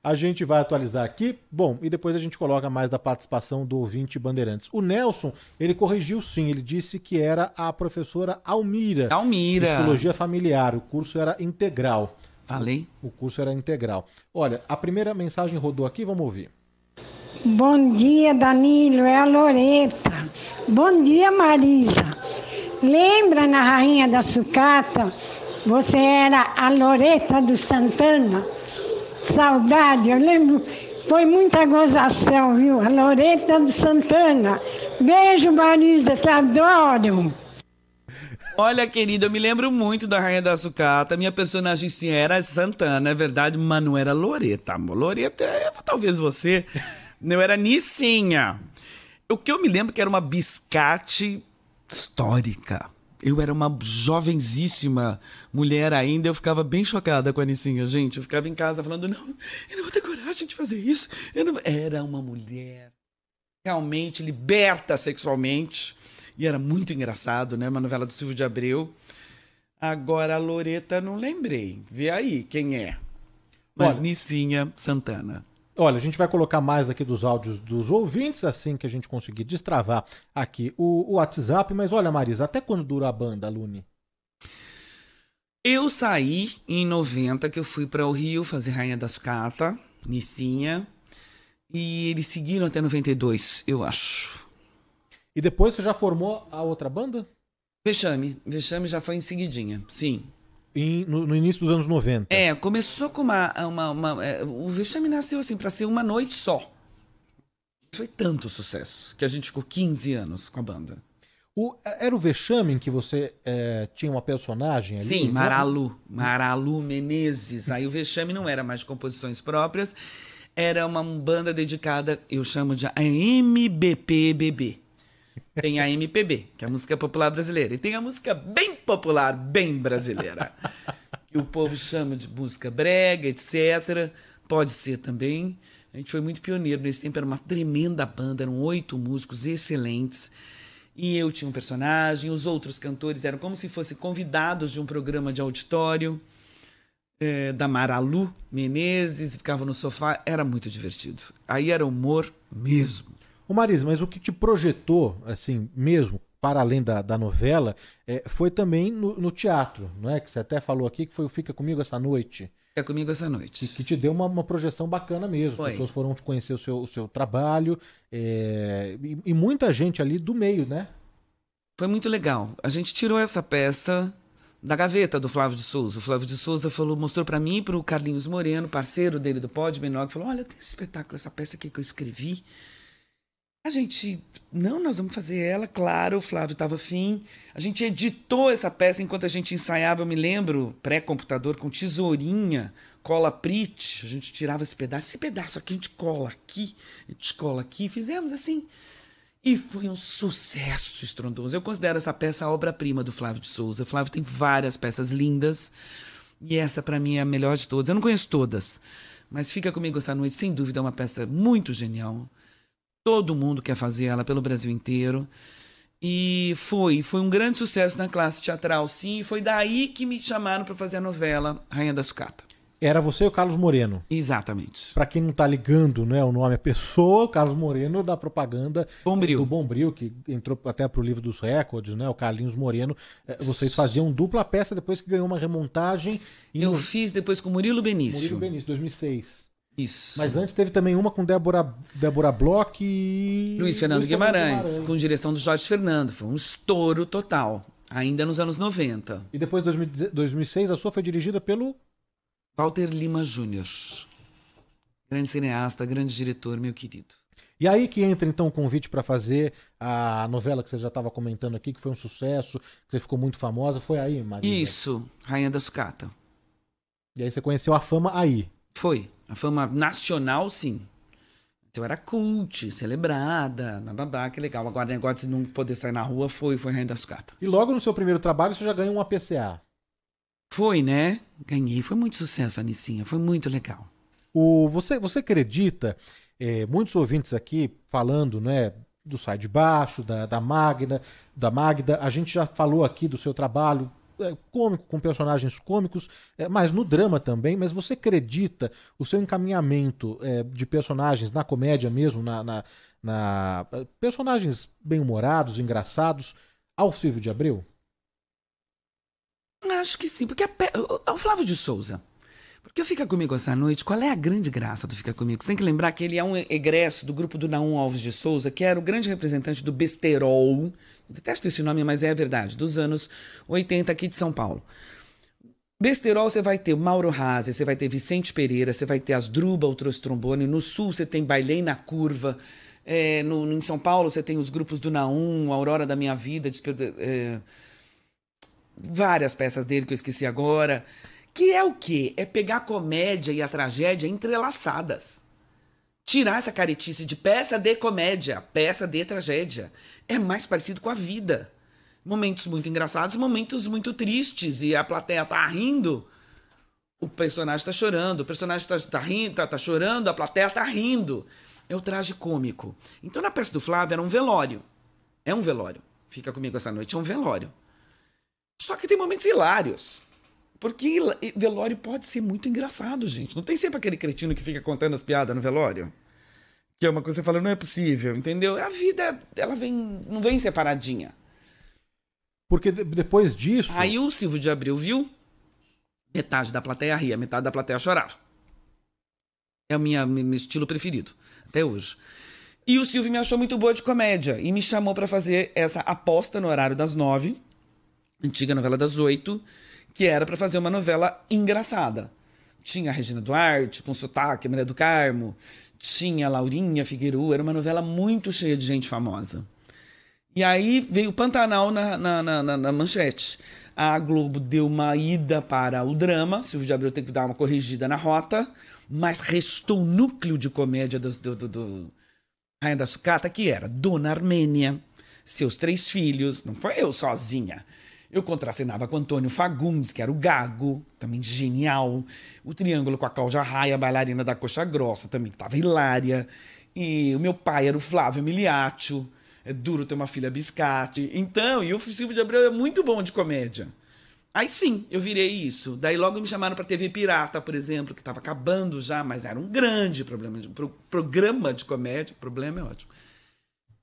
A gente vai atualizar aqui. Bom, e depois a gente coloca mais da participação do ouvinte Bandeirantes. O Nelson, ele corrigiu sim, ele disse que era a professora Almira. Almira. Psicologia familiar, o curso era integral. Falei. O curso era integral. Olha, a primeira mensagem rodou aqui, vamos ouvir. Bom dia, Danilo, é a Loreta. Bom dia, Marisa. Lembra na Rainha da Sucata? Você era a Loreta do Santana? Saudade, eu lembro, foi muita gozação, viu? A Loreta do Santana. Beijo, Marisa, te adoro. Olha, querida, eu me lembro muito da Rainha da Sucata. Minha personagem sim era Santana, é verdade, mas não era Loreta. Loreta é talvez você. Não era Nissinha. O que eu me lembro que era uma biscate histórica eu era uma jovenzíssima mulher ainda, eu ficava bem chocada com a Anicinha, gente. Eu ficava em casa falando, não, eu não vou ter coragem de fazer isso. Não... Era uma mulher realmente liberta sexualmente. E era muito engraçado, né? Uma novela do Silvio de Abreu. Agora a Loreta não lembrei. Vê aí quem é. Mas Olha, Nicinha Santana. Olha, a gente vai colocar mais aqui dos áudios dos ouvintes assim que a gente conseguir destravar aqui o, o WhatsApp. Mas olha, Marisa, até quando dura a banda, Lune? Eu saí em 90, que eu fui para o Rio fazer Rainha da Sucata, Nissinha. E eles seguiram até 92, eu acho. E depois você já formou a outra banda? Vexame. Vexame já foi em seguidinha, sim em, no, no, início dos anos 90. É, começou com uma. uma, uma é, o Vexame nasceu assim, para ser uma noite só. Foi tanto sucesso que a gente ficou 15 anos com a banda. O, é, era o Vexame em que você é, tinha uma personagem ali? Sim, Maralu. Maralu Menezes. Aí o Vexame não era mais composições próprias, era uma banda dedicada, eu chamo de MBPBB. Tem a MPB, que é a música popular brasileira. E tem a música bem popular, bem brasileira. Que o povo chama de música brega, etc. Pode ser também. A gente foi muito pioneiro nesse tempo, era uma tremenda banda, eram oito músicos excelentes. E eu tinha um personagem, os outros cantores eram como se fossem convidados de um programa de auditório é, da Maralu Menezes, ficavam no sofá, era muito divertido. Aí era humor mesmo. O Marisa, mas o que te projetou, assim, mesmo, para além da, da novela, é, foi também no, no, teatro, não é? Que você até falou aqui, que foi o Fica Comigo Essa Noite. Fica Comigo Essa Noite. Que, que te deu uma, uma, projeção bacana mesmo. As pessoas foram te conhecer o seu, o seu trabalho é, e, e muita gente ali do meio, né? Foi muito legal. A gente tirou essa peça da gaveta do Flávio de Souza. O Flávio de Souza falou, mostrou para mim e para o Carlinhos Moreno, parceiro dele do Pod Menor, que falou: "Olha, tem esse espetáculo, essa peça aqui que eu escrevi, a gente, não, nós vamos fazer ela, claro, o Flávio estava afim. A gente editou essa peça enquanto a gente ensaiava, eu me lembro, pré-computador com tesourinha, cola prit, a gente tirava esse pedaço, esse pedaço aqui a gente cola aqui, a gente cola aqui, fizemos assim. E foi um sucesso estrondoso. Eu considero essa peça a obra-prima do Flávio de Souza. O Flávio tem várias peças lindas, e essa para mim é a melhor de todas. Eu não conheço todas, mas fica comigo essa noite, sem dúvida, é uma peça muito genial Todo mundo quer fazer ela pelo Brasil inteiro. E foi, foi um grande sucesso na classe teatral, sim. e Foi daí que me chamaram para fazer a novela Rainha da Sucata. Era você e o Carlos Moreno. Exatamente. Para quem não tá ligando, né, o nome a pessoa, o Carlos Moreno da propaganda Bombril. do Bombril, que entrou até pro livro dos recordes, né, o Carlinhos Moreno. Eh, vocês faziam dupla peça depois que ganhou uma remontagem. Em... Eu fiz depois com Murilo Benício. Murilo Benício, 2006. Isso. Mas antes teve também uma com Débora, Débora Bloch e. Luiz Fernando Luiz Guimarães, Guimarães, com direção do Jorge Fernando. Foi um estouro total. Ainda nos anos 90. E depois, em 2006, a sua foi dirigida pelo. Walter Lima Júnior. Grande cineasta, grande diretor, meu querido. E aí que entra então o convite para fazer a novela que você já estava comentando aqui, que foi um sucesso, que você ficou muito famosa. Foi aí, Maria? Isso, Rainha da Sucata. E aí você conheceu a fama aí. Foi. A fama nacional, sim. Então era cult, celebrada, babá, que legal. Agora o negócio de não poder sair na rua foi, foi renda sucata. E logo no seu primeiro trabalho você já ganhou uma PCA. Foi, né? Ganhei. Foi muito sucesso, Anicinha. Foi muito legal. O, você, você acredita, é, muitos ouvintes aqui falando, né? Do Sai de Baixo, da, da Magda, da Magda, a gente já falou aqui do seu trabalho, é, cômico, com personagens cômicos, é, mas no drama também, mas você acredita o seu encaminhamento é, de personagens na comédia mesmo, na, na, na personagens bem-humorados, engraçados, ao Silvio de Abreu? Acho que sim, porque a, ao Flávio de Souza porque o Fica Comigo essa noite, qual é a grande graça do Fica Comigo? Você tem que lembrar que ele é um egresso do grupo do Naum Alves de Souza, que era o grande representante do besterol, detesto esse nome, mas é a verdade, dos anos 80 aqui de São Paulo. Besterol você vai ter Mauro Rase, você vai ter Vicente Pereira, você vai ter Asdrubal trouxe trombone, no sul você tem Bailei na Curva, é, no, em São Paulo você tem os grupos do Naum, Aurora da Minha Vida, é, várias peças dele que eu esqueci agora. Que é o quê? É pegar a comédia e a tragédia entrelaçadas. Tirar essa caretice de peça de comédia, peça de tragédia. É mais parecido com a vida. Momentos muito engraçados, momentos muito tristes, e a plateia tá rindo, o personagem tá chorando, o personagem tá, tá rindo, tá, tá chorando, a plateia tá rindo. É o traje cômico. Então na peça do Flávio era um velório. É um velório. Fica comigo essa noite, é um velório. Só que tem momentos hilários. Porque velório pode ser muito engraçado, gente. Não tem sempre aquele cretino que fica contando as piadas no velório. Que é uma coisa que você fala, não é possível, entendeu? A vida, ela vem, não vem separadinha. Porque depois disso. Aí o Silvio de Abril viu, metade da plateia ria, metade da plateia chorava. É o minha, meu estilo preferido, até hoje. E o Silvio me achou muito boa de comédia e me chamou para fazer essa aposta no horário das nove, antiga novela das oito que era para fazer uma novela engraçada. Tinha a Regina Duarte, com sotaque, Maria do Carmo, tinha a Laurinha Figueiredo, era uma novela muito cheia de gente famosa. E aí veio o Pantanal na, na, na, na, manchete. A Globo deu uma ida para o drama, Silvio de Abreu teve que dar uma corrigida na rota, mas restou o núcleo de comédia do, do, do, do Rainha da Sucata, que era Dona Armênia, seus três filhos, não foi eu sozinha. Eu contracenava com Antônio Fagundes, que era o gago, também genial. O triângulo com a Cláudia Raia, bailarina da Coxa Grossa, também que estava hilária. E o meu pai era o Flávio Miliaccio. É duro ter uma filha biscate. Então, e o Silvio de Abreu é muito bom de comédia. Aí sim, eu virei isso. Daí logo me chamaram para TV Pirata, por exemplo, que estava acabando já, mas era um grande problema de, pro, programa de comédia. Problema é ótimo.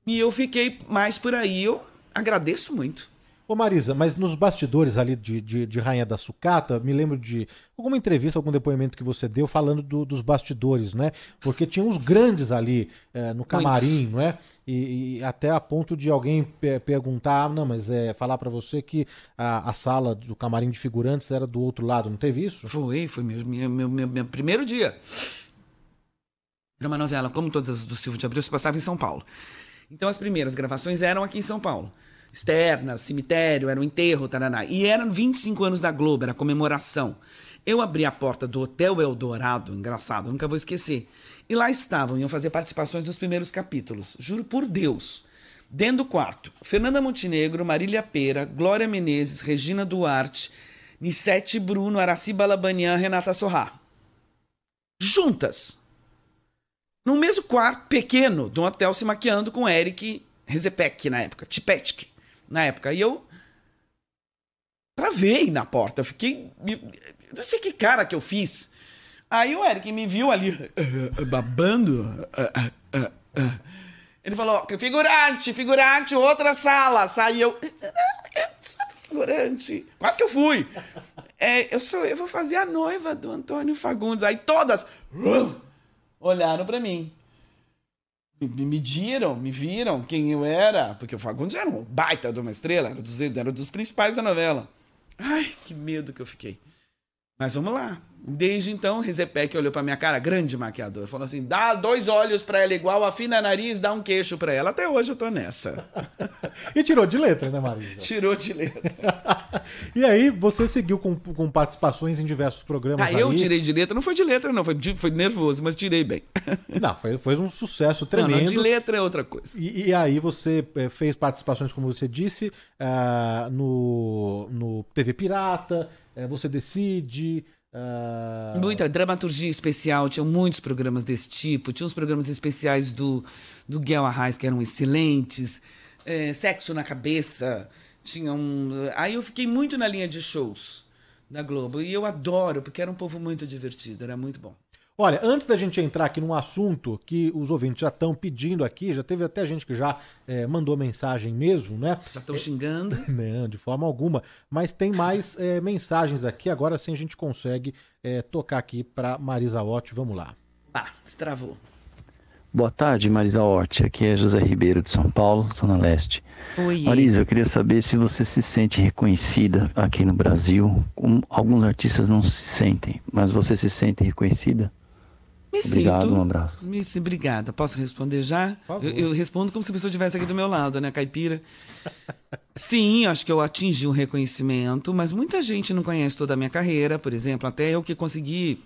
E eu fiquei mais por aí. Eu agradeço muito Ô Marisa, mas nos bastidores ali de, de, de, Rainha da Sucata, me lembro de alguma entrevista, algum depoimento que você deu falando do, dos bastidores, né? Porque tinha uns grandes ali é, no camarim, Muitos. não é? E, e, até a ponto de alguém perguntar, ah, não, mas é falar para você que a, a, sala do camarim de figurantes era do outro lado, não teve isso? Foi, foi meu, meu, meu, meu, meu primeiro dia. Era uma novela, como todas as do Silvio de Abril, se passava em São Paulo. Então as primeiras gravações eram aqui em São Paulo externas, cemitério, era um enterro, taraná. E eram 25 anos da Globo, era comemoração. Eu abri a porta do Hotel Eldorado, engraçado, nunca vou esquecer. E lá estavam, iam fazer participações dos primeiros capítulos. Juro por Deus. Dentro do quarto, Fernanda Montenegro, Marília Pera, Glória Menezes, Regina Duarte, Nissete Bruno, Araci Balabanian, Renata Sorrá. Juntas. No mesmo quarto pequeno de um hotel se maquiando com Eric Rezepec na época, Tipetic na época. E eu travei na porta. Eu fiquei. Não sei que cara que eu fiz. Aí o Eric me viu ali babando. Ele falou: figurante, figurante, outra sala. Saí ah, ah, ah, eu. sou figurante. Quase que eu fui. É, eu, sou, eu vou fazer a noiva do Antônio Fagundes. Aí todas olharam para mim me mediram, me viram quem eu era, porque o Fagundes era um baita de uma estrela, era dos, era dos principais da novela. Ai, que medo que eu fiquei. Mas vamos lá, Desde então, que olhou para minha cara, grande maquiador, falou assim: dá dois olhos para ela igual, afina nariz, dá um queixo para ela. Até hoje eu tô nessa. e tirou de letra, né, Marisa? tirou de letra. e aí, você seguiu com, com participações em diversos programas. Ah, aí. eu tirei de letra, não foi de letra, não, foi, de, foi nervoso, mas tirei bem. não, foi, foi um sucesso tremendo. Não, não, de letra é outra coisa. E, e aí, você eh, fez participações, como você disse, uh, no, no TV Pirata, eh, você decide. Uh... Muita dramaturgia especial, tinha muitos programas desse tipo. Tinha uns programas especiais do, do Guel Arraes que eram excelentes. É, sexo na Cabeça. Tinha um. Aí eu fiquei muito na linha de shows da Globo. E eu adoro, porque era um povo muito divertido, era muito bom. Olha, antes da gente entrar aqui num assunto que os ouvintes já estão pedindo aqui, já teve até gente que já é, mandou mensagem mesmo, né? Já estão xingando. Não, de forma alguma. Mas tem mais é, mensagens aqui, agora sim a gente consegue é, tocar aqui para Marisa Otti. Vamos lá. Ah, destravou. Boa tarde, Marisa Otti. Aqui é José Ribeiro de São Paulo, Zona Leste. Oi. Marisa, eu queria saber se você se sente reconhecida aqui no Brasil. Alguns artistas não se sentem, mas você se sente reconhecida? Me Obrigado, sinto, um abraço. Me, obrigada. Posso responder já? Eu, eu, respondo como se a pessoa estivesse aqui do meu lado, né, caipira? Sim, acho que eu atingi um reconhecimento, mas muita gente não conhece toda a minha carreira, por exemplo, até eu que consegui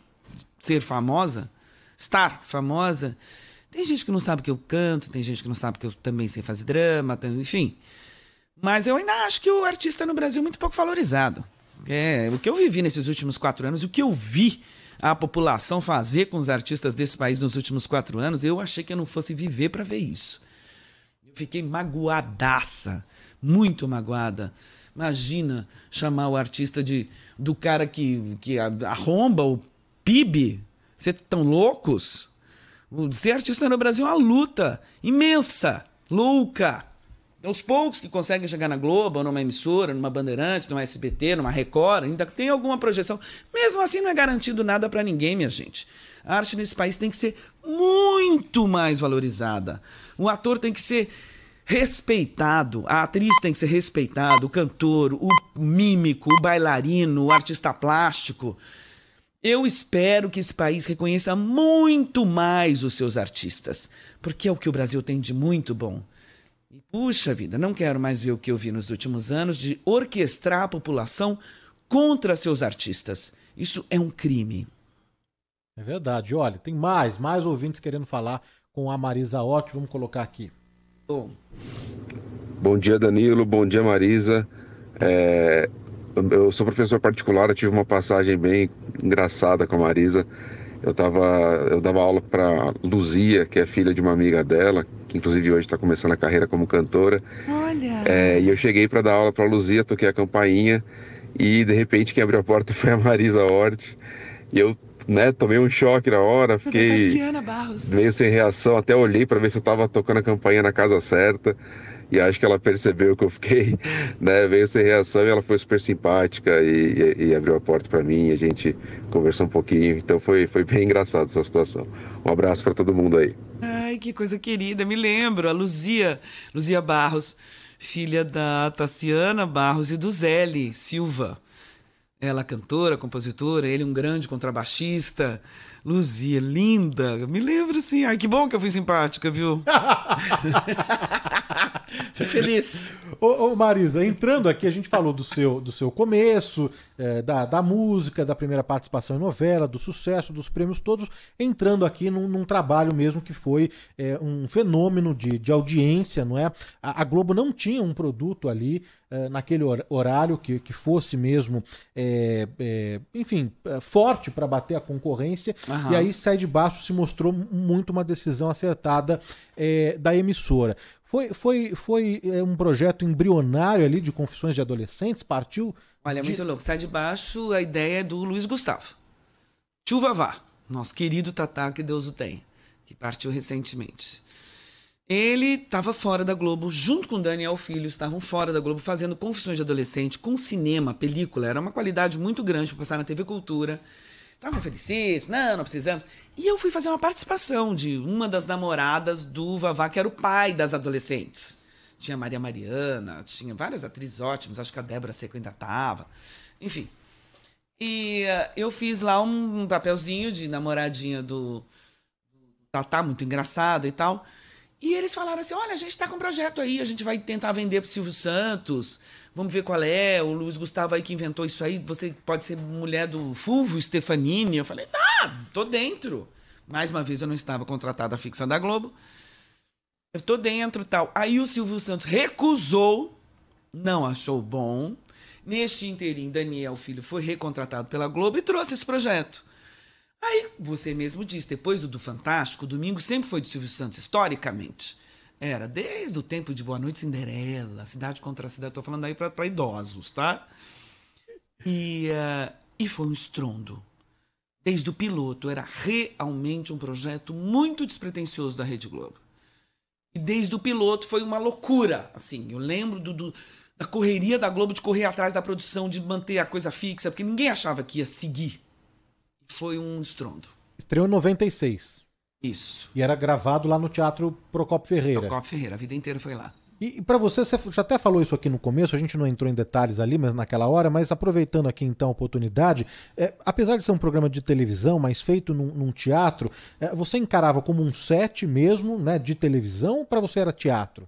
ser famosa, estar famosa. Tem gente que não sabe que eu canto, tem gente que não sabe que eu também sei fazer drama, enfim. Mas eu ainda acho que o artista no Brasil é muito pouco valorizado. É, o que eu vivi nesses últimos quatro anos, o que eu vi a população fazer com os artistas desse país nos últimos quatro anos, eu achei que eu não fosse viver para ver isso. Eu fiquei magoadaça, muito magoada. Imagina chamar o artista de do cara que, que arromba o PIB. Vocês tão loucos? Ser artista no Brasil é uma luta imensa, louca os poucos que conseguem chegar na Globo, numa emissora, numa Bandeirantes, numa SBT, numa Record, ainda tem alguma projeção. Mesmo assim, não é garantido nada para ninguém, minha gente. A arte nesse país tem que ser muito mais valorizada. O ator tem que ser respeitado, a atriz tem que ser respeitada, o cantor, o mímico, o bailarino, o artista plástico. Eu espero que esse país reconheça muito mais os seus artistas, porque é o que o Brasil tem de muito bom. Puxa vida, não quero mais ver o que eu vi nos últimos anos de orquestrar a população contra seus artistas. Isso é um crime. É verdade. Olha, tem mais, mais ouvintes querendo falar com a Marisa Otti. Vamos colocar aqui. Bom. Bom dia, Danilo. Bom dia, Marisa. É, eu sou professor particular, eu tive uma passagem bem engraçada com a Marisa. Eu, tava, eu dava aula para Luzia, que é filha de uma amiga dela, que inclusive hoje está começando a carreira como cantora. Olha! É, e eu cheguei para dar aula para a Luzia, toquei a campainha e de repente quem abriu a porta foi a Marisa Hort. E eu né, tomei um choque na hora, fiquei meio sem reação, até olhei para ver se eu estava tocando a campainha na casa certa. E acho que ela percebeu que eu fiquei, né? Veio essa reação e ela foi super simpática e, e, e abriu a porta para mim. A gente conversou um pouquinho. Então foi, foi bem engraçado essa situação. Um abraço para todo mundo aí. Ai, que coisa querida. Me lembro, a Luzia, Luzia Barros, filha da Tassiana Barros e do Zeli Silva. Ela cantora, compositora, ele um grande contrabaixista. Luzia, linda. Me lembro assim. Ai, que bom que eu fui simpática, viu? Feliz. Ô, ô, Marisa, entrando aqui, a gente falou do seu, do seu começo, é, da, da música, da primeira participação em novela, do sucesso, dos prêmios todos, entrando aqui num, num trabalho mesmo que foi é, um fenômeno de, de audiência, não é? A, a Globo não tinha um produto ali é, naquele horário que, que fosse mesmo, é, é, enfim, é, forte para bater a concorrência. E aí, Sai de Baixo se mostrou muito uma decisão acertada da emissora. Foi, foi, foi é, um projeto embrionário ali de confissões de adolescentes, partiu. Olha, é de... muito louco. Sai de baixo, a ideia é do Luiz Gustavo. Tio Vavá, nosso querido Tatá, que Deus o tem, que partiu recentemente. Ele estava fora da Globo, junto com Daniel Filho, estavam fora da Globo fazendo confissões de adolescente com cinema, película. Era uma qualidade muito grande para passar na TV Cultura estavam felicíssimos, não, né, não precisamos. E eu fui fazer uma participação de uma das namoradas do Vavá, que era o pai das adolescentes. Tinha Maria Mariana, tinha várias atrizes ótimas, acho que a Débora Seco ainda tava. Enfim. E eh, eu fiz lá um papelzinho de namoradinha do Tatá, muito engraçado e tal. E eles falaram assim: olha, a gente está com um projeto aí, a gente vai tentar vender para Silvio Santos, vamos ver qual é. O Luiz Gustavo aí que inventou isso aí, você pode ser mulher do Fulvio Stefanini. Eu falei: tá, tô dentro. Mais uma vez, eu não estava contratada fixa da Globo. Eu tô dentro tal. Aí o Silvio Santos recusou, não achou bom. Neste inteirinho, Daniel Filho foi recontratado pela Globo e trouxe esse projeto. Aí você mesmo disse, depois do, do Fantástico, domingo sempre foi do Silvio Santos, historicamente. Era desde o tempo de Boa Noite Cinderela, Cidade contra a Cidade, tô falando aí para idosos, tá? E, uh, e foi um estrondo. Desde o piloto, era realmente um projeto muito despretensioso da Rede Globo. E desde o piloto foi uma loucura, assim. Eu lembro do, do da correria da Globo de correr atrás da produção, de manter a coisa fixa, porque ninguém achava que ia seguir foi um estrondo. Estreou em 96. Isso. E era gravado lá no Teatro Procopio Ferreira. Procopio Ferreira, a vida inteira foi lá. E, e para você, você já até falou isso aqui no começo, a gente não entrou em detalhes ali, mas naquela hora, mas aproveitando aqui então a oportunidade, é, apesar de ser um programa de televisão, mas feito num, num teatro, é, você encarava como um set mesmo, né, de televisão, para você era teatro?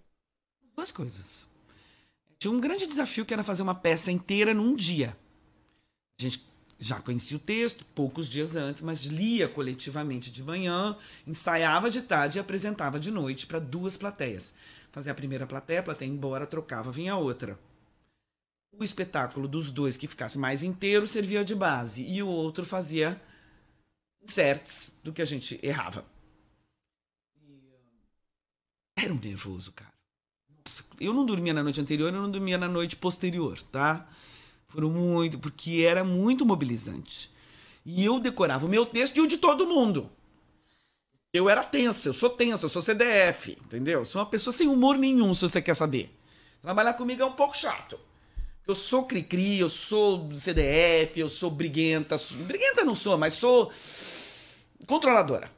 Duas coisas. Tinha um grande desafio que era fazer uma peça inteira num dia. A gente já conhecia o texto poucos dias antes, mas lia coletivamente de manhã, ensaiava de tarde e apresentava de noite para duas plateias. Fazia a primeira plateia, a plateia embora, trocava, vinha outra. O espetáculo dos dois que ficasse mais inteiro servia de base e o outro fazia certos do que a gente errava. Ah, era um nervoso, cara. Nossa, eu não dormia na noite anterior, eu não dormia na noite posterior, tá? Foram muito, porque era muito mobilizante. E eu decorava o meu texto e o de todo mundo. Eu era tensa, eu sou tensa, eu sou CDF, entendeu? Eu sou uma pessoa sem humor nenhum, se você quer saber. Trabalhar comigo é um pouco chato. Eu sou cri-cri, eu sou CDF, eu sou briguenta. Sou... Briguenta não sou, mas sou controladora.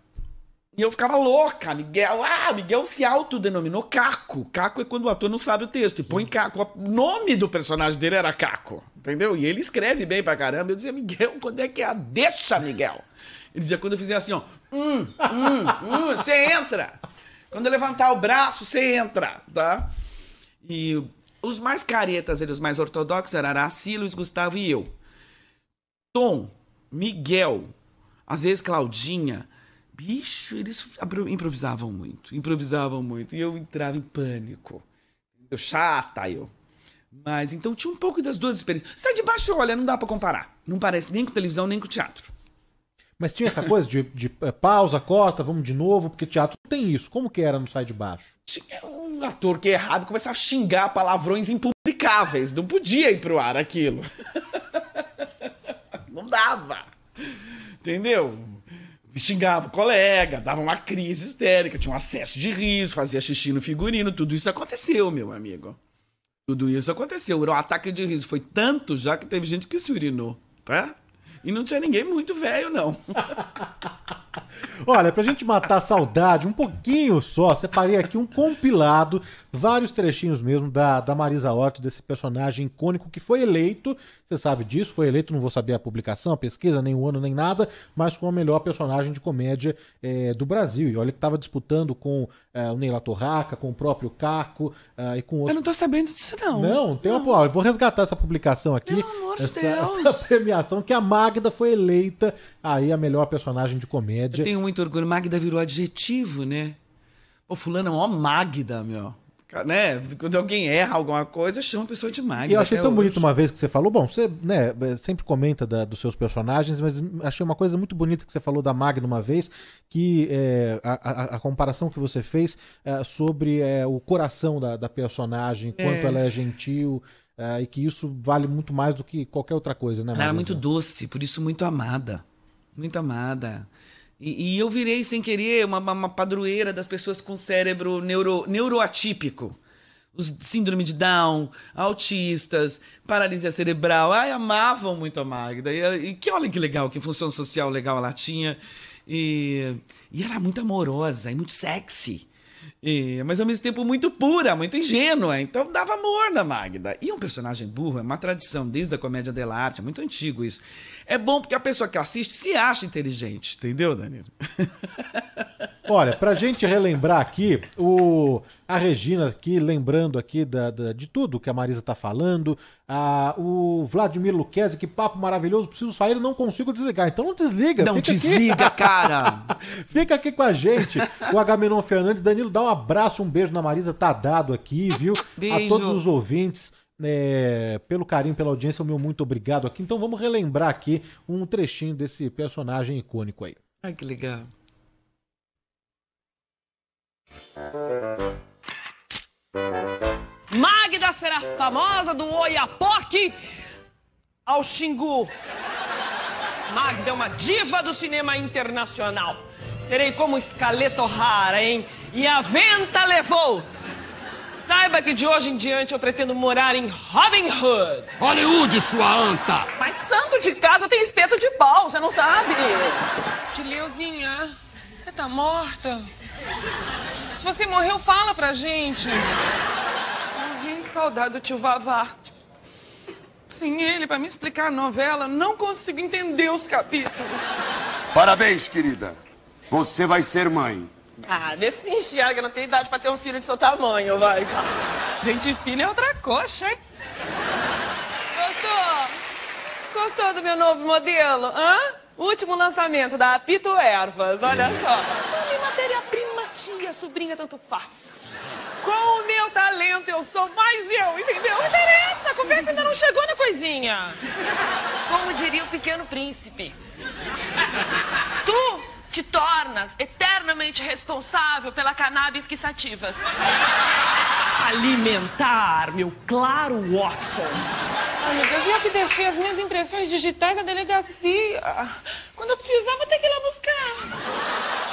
E eu ficava louca, Miguel. Ah, Miguel se autodenominou Caco. Caco é quando o ator não sabe o texto e põe Caco. O nome do personagem dele era Caco, entendeu? E ele escreve bem pra caramba. Eu dizia, Miguel, quando é que é a deixa, Miguel? Ele dizia, quando eu fizer assim, ó, hum, hum, hum, você entra. Quando eu levantar o braço, você entra, tá? E os mais caretas, eles, os mais ortodoxos, eram Araci, Luiz Gustavo e eu. Tom, Miguel, às vezes Claudinha Bicho, eles improvisavam muito, improvisavam muito. E eu entrava em pânico. Eu chata, eu. Mas então tinha um pouco das duas experiências. Sai de baixo, olha, não dá para comparar. Não parece nem com televisão, nem com teatro. Mas tinha essa coisa de, de, eh, pausa, corta, vamos de novo, porque teatro tem isso. Como que era no Sai de Baixo? Tinha um ator que é errado começava a xingar palavrões impublicáveis. Não podia ir pro ar aquilo. Não dava. Entendeu? xingava o colega, dava uma crise histérica, tinha um acesso de riso, fazia xixi no figurino, tudo isso aconteceu, meu amigo. Tudo isso aconteceu. O ataque de riso foi tanto já que teve gente que se urinou, tá? E não tinha ninguém muito velho, não. Olha, pra gente matar a saudade um pouquinho só, separei aqui um compilado, vários trechinhos mesmo da, da Marisa Hort, desse personagem icônico que foi eleito, você sabe disso, foi eleito, não vou saber a publicação, a pesquisa, nem o ano, nem nada, mas com a melhor personagem de comédia é, do Brasil. E olha que tava disputando com é, o Neila Torraca, com o próprio Carco é, eh, e com outros. Eu não tô sabendo disso, não. Não, tem não. uma. Ó, eu vou resgatar essa publicação aqui, Pelo essa, Deus. essa premiação que é a Mag Magda foi eleita aí a melhor personagem de comédia. Eu tenho muito orgulho. Magda virou adjetivo, né? Pô, fulano é uma Magda, meu né? Quando alguém erra alguma coisa, chama a pessoa de Magda. E eu achei tão hoje. bonito uma vez que você falou, bom, você né, é, sempre comenta da, dos seus personagens, mas achei uma coisa muito bonita que você falou da Magda uma vez, que é, a, a, a, comparação que você fez é, sobre é, o coração da, da personagem, quanto é. ela é gentil. É, e que isso vale muito mais do que qualquer outra coisa, né? Ela era muito doce, por isso muito amada. Muito amada. E, e eu virei, sem querer, uma, uma, padroeira das pessoas com cérebro neuro, neuroatípico. Os síndrome de Down, autistas, paralisia cerebral. Ai, amavam muito a Magda. E, e que olha que legal, que função social legal ela tinha. E, e era muito amorosa e muito sexy. E, mas ao mesmo tempo muito pura, muito ingênua. Então dava amor na Magda. E um personagem burro é uma tradição desde a comédia dell'arte, é muito antigo isso. É bom porque a pessoa que assiste se acha inteligente, entendeu, Danilo? Olha, pra gente relembrar aqui, o, a Regina aqui, lembrando aqui da, da de tudo que a Marisa tá falando, a, o Vladimir Luquezzi, que papo maravilhoso, preciso sair, não consigo desligar. Então não desliga. Não desliga, aqui. cara. fica aqui com a gente. O Agamenon Fernandes, Danilo, dá um abraço, um beijo na Marisa, tá dado aqui, viu? Beijo. A todos os ouvintes. É, pelo carinho, pela audiência, o meu muito obrigado aqui. Então vamos relembrar aqui um trechinho desse personagem icônico aí. Ai, que legal. Magda será famosa do Oiapoque ao Xingu. Magda é uma diva do cinema internacional. Serei como Escaleto Rara, hein? E a venta levou. Saiba que de hoje em diante eu pretendo morar em Robin Hood. Hollywood, sua anta! Mas santo de casa tem espeto de pau, você não sabe? Tileuzinha, você tá morta? se você morreu, fala pra gente. Morrendo de saudade do tio Vavá. Sem ele para me explicar a novela, não consigo entender os capítulos. Parabéns, querida. Você vai ser mãe. Ah, vê se enxerga, não tem idade pra ter um filho de seu tamanho, vai, tá. Gente fina é outra coxa, hein? Gostou? Gostou do meu novo modelo, hã? Último lançamento da Apito Ervas, olha só. Tem matéria tia, sobrinha, tanto faz. Com o meu talento, eu sou mais eu, entendeu? Não interessa, a conversa ainda não chegou na coisinha. Como diria o pequeno príncipe. Tu te tornas eternamente responsável pela cannabis que sativas. Alimentar, meu claro Watson. Amiga, eu vi que deixei as minhas impressões digitais na delegacia. Quando eu precisava, ter que ir lá buscar.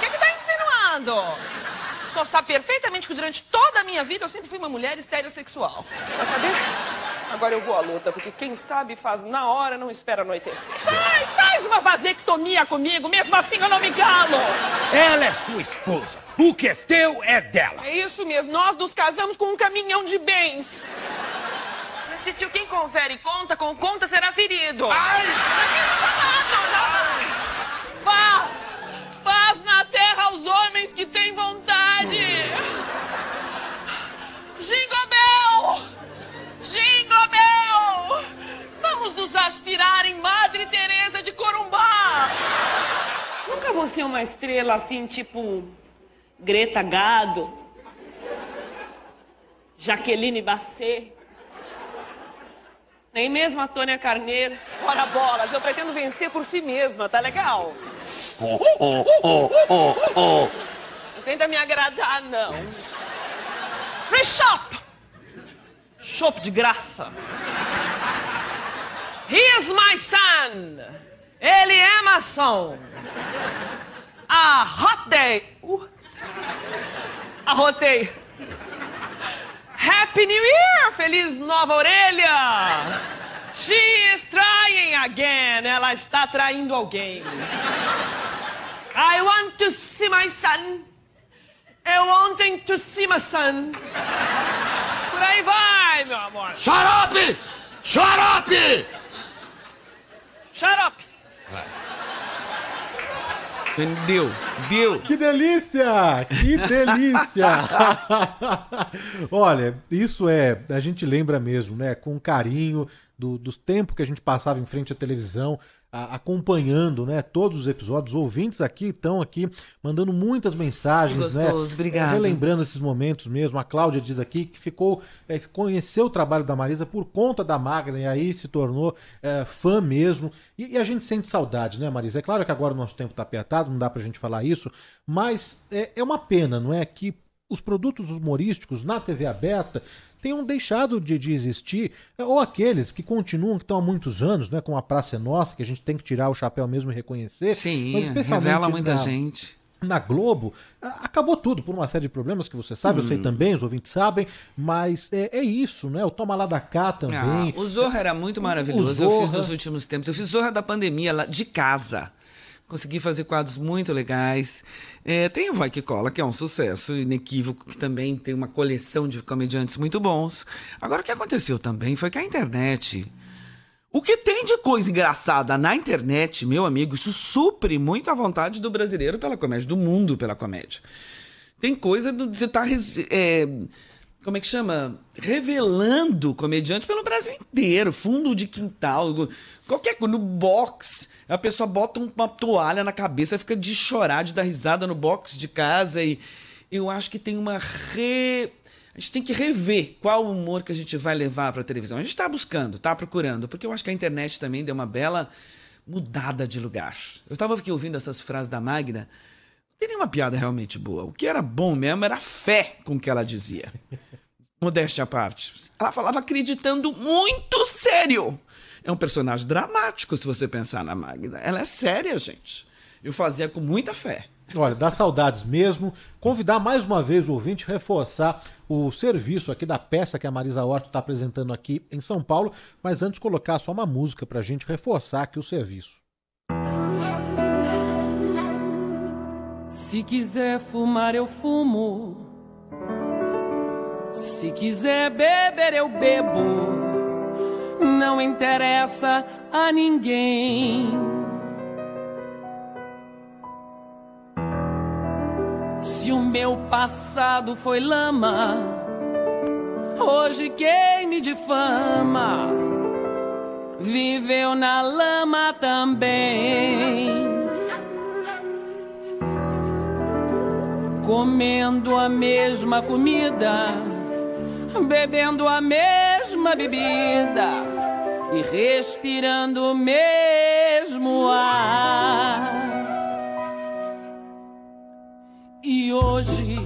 Só sabe perfeitamente que durante toda a minha vida eu sempre fui uma mulher estereossexual. Quer saber? Agora eu vou à luta, porque quem sabe faz na hora, não espera anoitecer. Faz, faz uma vasectomia comigo, mesmo assim eu não me calo. Ela é sua esposa. O que é teu é dela. É isso mesmo, nós nos casamos com um caminhão de bens. Mas, tio, quem confere conta com conta será ferido. Ai! paz na terra aos homens que têm vontade. Jingle Bell! Jingle Bell! Vamos nos aspirar em Madre Teresa de Corumbá. Nunca vou ser uma estrela assim, tipo Greta Gado, Jaqueline Basset. Nem mesmo a Tônia Carneiro. Ora bolas, eu pretendo vencer por si mesma, tá legal? Oh, oh, oh, oh, oh. Não tenta me agradar, não. Free shop! Shop de graça. He is my son. Ele é maçom. A hot day. Uh. Arrotei. Happy New Year! Feliz Nova Orelha! She is trying again. Ela está traindo alguém. I want to see my son. Eu ontem to see my son. Por aí vai, meu amor. Shut up! Shut up! Shut up! Deu, deu. Que delícia! Que delícia! Olha, isso é. A gente lembra mesmo, né? Com carinho do, do tempo que a gente passava em frente à televisão acompanhando, né? Todos os episódios, os ouvintes aqui estão aqui mandando muitas mensagens, né? Gostoso, né? Obrigado. É, relembrando esses momentos mesmo. A Cláudia diz aqui que ficou, é, que conheceu o trabalho da Marisa por conta da Magna e aí se tornou é, fã mesmo. E, e, a gente sente saudade, né, Marisa? É claro que agora o nosso tempo está apertado, não dá para a gente falar isso, mas é, é uma pena, não é? Que os produtos humorísticos na TV aberta tenham deixado de, de, existir, é, ou aqueles que continuam, que estão há muitos anos, né, com a Praça é Nossa, que a gente tem que tirar o chapéu mesmo e reconhecer. Sim, mas especialmente revela muita na, gente. Na Globo, acabou tudo por uma série de problemas que você sabe, hum. eu sei hum. também, os ouvintes sabem, mas é, é isso, né? O Toma Lá da Cá também. Ah, o Zorra era muito maravilhoso, eu fiz nos últimos tempos. Eu fiz Zorra da pandemia lá de casa consegui fazer quadros muito legais. É, tem o Vai Que Cola, que é um sucesso inequívoco, que também tem uma coleção de comediantes muito bons. Agora, o que aconteceu também foi que a internet. O que tem de coisa engraçada na internet, meu amigo, isso supre muito a vontade do brasileiro pela comédia, do mundo pela comédia. Tem coisa do. Você tá. É, como é que chama? Revelando comediantes pelo Brasil inteiro, fundo de quintal, qualquer coisa, no box. A pessoa bota uma toalha na cabeça, fica de chorar, de dar risada no box de casa e eu acho que tem uma re a gente tem que rever qual humor que a gente vai levar para a televisão. A gente está buscando, está procurando, porque eu acho que a internet também deu uma bela mudada de lugar. Eu estava aqui ouvindo essas frases da Magda, não tem nenhuma piada realmente boa. O que era bom mesmo era a fé com que ela dizia. Modéstia à parte. Ela falava acreditando muito sério é um personagem dramático, se você pensar na Magda. Ela é séria, gente. Eu fazia com muita fé. Olha, dá saudades mesmo. Convidar mais uma vez o ouvinte a reforçar o serviço aqui da peça que a Marisa Horto está apresentando aqui em São Paulo. Mas antes, colocar só uma música para a gente reforçar aqui o serviço. Se quiser fumar, eu fumo. Se quiser beber, eu bebo não interessa a ninguém. Se o meu passado foi lama, hoje quem me difama viveu na lama também. Comendo a mesma comida, bebendo a mesma bebida e respirando o mesmo ar. E hoje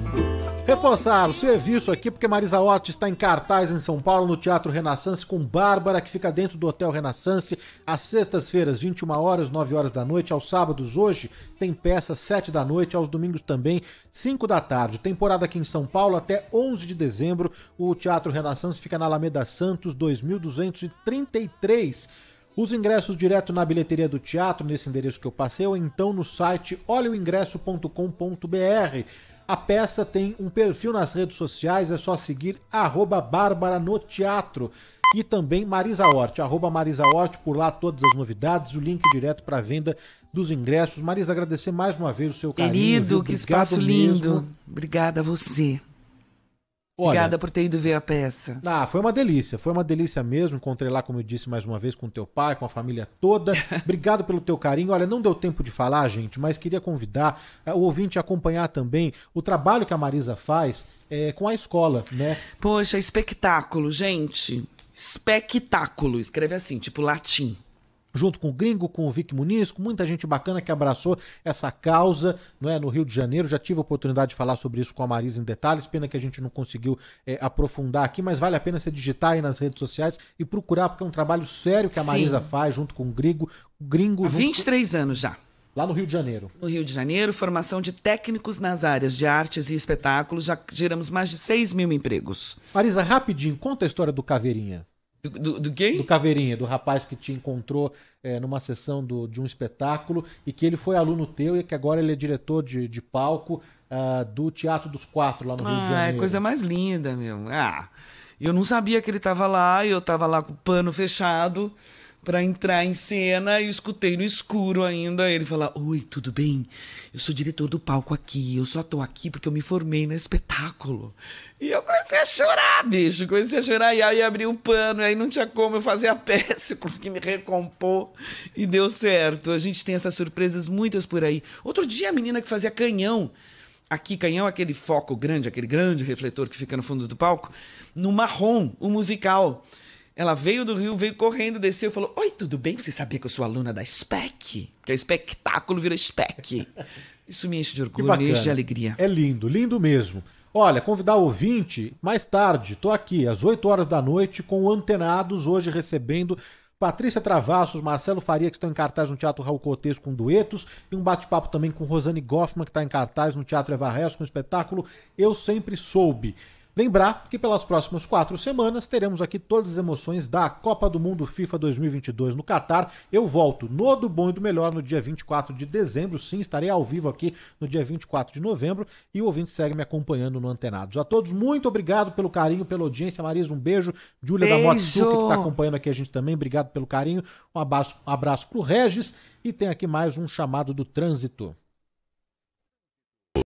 Reforçar o serviço aqui, porque Marisa Hort está em cartaz em São Paulo, no Teatro Renaissance, com Bárbara, que fica dentro do Hotel Renaissance, às sextas-feiras, 21 horas, 9 horas da noite, aos sábados, hoje, tem peça, 7 da noite, aos domingos também, 5 da tarde. Temporada aqui em São Paulo, até 11 de dezembro, o Teatro Renaissance fica na Alameda Santos, 2233. Os ingressos direto na bilheteria do teatro, nesse endereço que eu passei, ou então no site olheoingresso.com.br. A peça tem um perfil nas redes sociais, é só seguir arroba Bárbara no Teatro e também Marisa Hort, arroba Marisa Hort, por lá todas as novidades, o link direto para venda dos ingressos. Marisa, agradecer mais uma vez o seu carinho. Querido, que espaço mesmo. lindo. Obrigada a você. Olha, Obrigada por ter ido ver a peça. Ah, foi uma delícia, foi uma delícia mesmo. Encontrei lá, como eu disse mais uma vez, com o teu pai, com a família toda. Obrigado pelo teu carinho. Olha, não deu tempo de falar, gente, mas queria convidar eh, o ouvinte a acompanhar também o trabalho que a Marisa faz é, com a escola, né? Poxa, espectáculo, gente. Espectáculo. Escreve assim, tipo latim junto com o Gringo, com o Vic Muniz, com muita gente bacana que abraçou essa causa não é, no Rio de Janeiro. Já tive a oportunidade de falar sobre isso com a Marisa em detalhes, pena que a gente não conseguiu é, aprofundar aqui, mas vale a pena você digitar aí nas redes sociais e procurar, porque é um trabalho sério que a Marisa Sim. faz junto com o Gringo. Gringo Há 23 com... anos já. Lá no Rio de Janeiro. No Rio de Janeiro, formação de técnicos nas áreas de artes e espetáculos. Já geramos mais de 6 mil empregos. Marisa, rapidinho, conta a história do Caveirinha. Do, do, do, quem? Do Caveirinha, do rapaz que te encontrou é, numa sessão do, de um espetáculo e que ele foi aluno teu e que agora ele é diretor de, de palco uh, do Teatro dos Quatro lá no ah, Rio de Janeiro. Ah, é coisa mais linda, meu. Ah, eu não sabia que ele estava lá, e eu estava lá com o pano fechado para entrar em cena e escutei no escuro ainda ele falar: Oi, tudo bem? Eu sou diretor do palco aqui, eu só tô aqui porque eu me formei no espetáculo. E eu comecei a chorar, bicho. Comecei a chorar e aí abri o pano, e aí não tinha como eu fazer a peça, eu consegui me recompor e deu certo. A gente tem essas surpresas muitas por aí. Outro dia a menina que fazia canhão. Aqui, canhão, aquele foco grande, aquele grande refletor que fica no fundo do palco, no marrom, o musical. Ela veio do Rio, veio correndo, desceu e falou: Oi, tudo bem? Você sabia que eu sou aluna da SPEC? Que é espetáculo vira SPEC. Isso me enche de orgulho, me enche de alegria. É lindo, lindo mesmo. Olha, convidar o ouvinte, mais tarde, estou aqui às 8 horas da noite com o Antenados, hoje recebendo Patrícia Travassos, Marcelo Faria, que estão em cartaz no Teatro Raul Cortez com duetos, e um bate-papo também com Rosane Goffman, que está em cartaz no Teatro Evarres com o espetáculo Eu Sempre Soube. Lembrar que pelas próximas quatro semanas teremos aqui todas as emoções da Copa do Mundo FIFA 2022 no Catar. Eu volto no Do Bom e do Melhor no dia 24 de dezembro. Sim, estarei ao vivo aqui no dia 24 de novembro. E o ouvinte segue me acompanhando no Antenados. A todos, muito obrigado pelo carinho, pela audiência. Marisa, um beijo. Júlia da Motsuki, que está acompanhando aqui a gente também. Obrigado pelo carinho. Um abraço, um abraço para o Regis. E tem aqui mais um chamado do trânsito.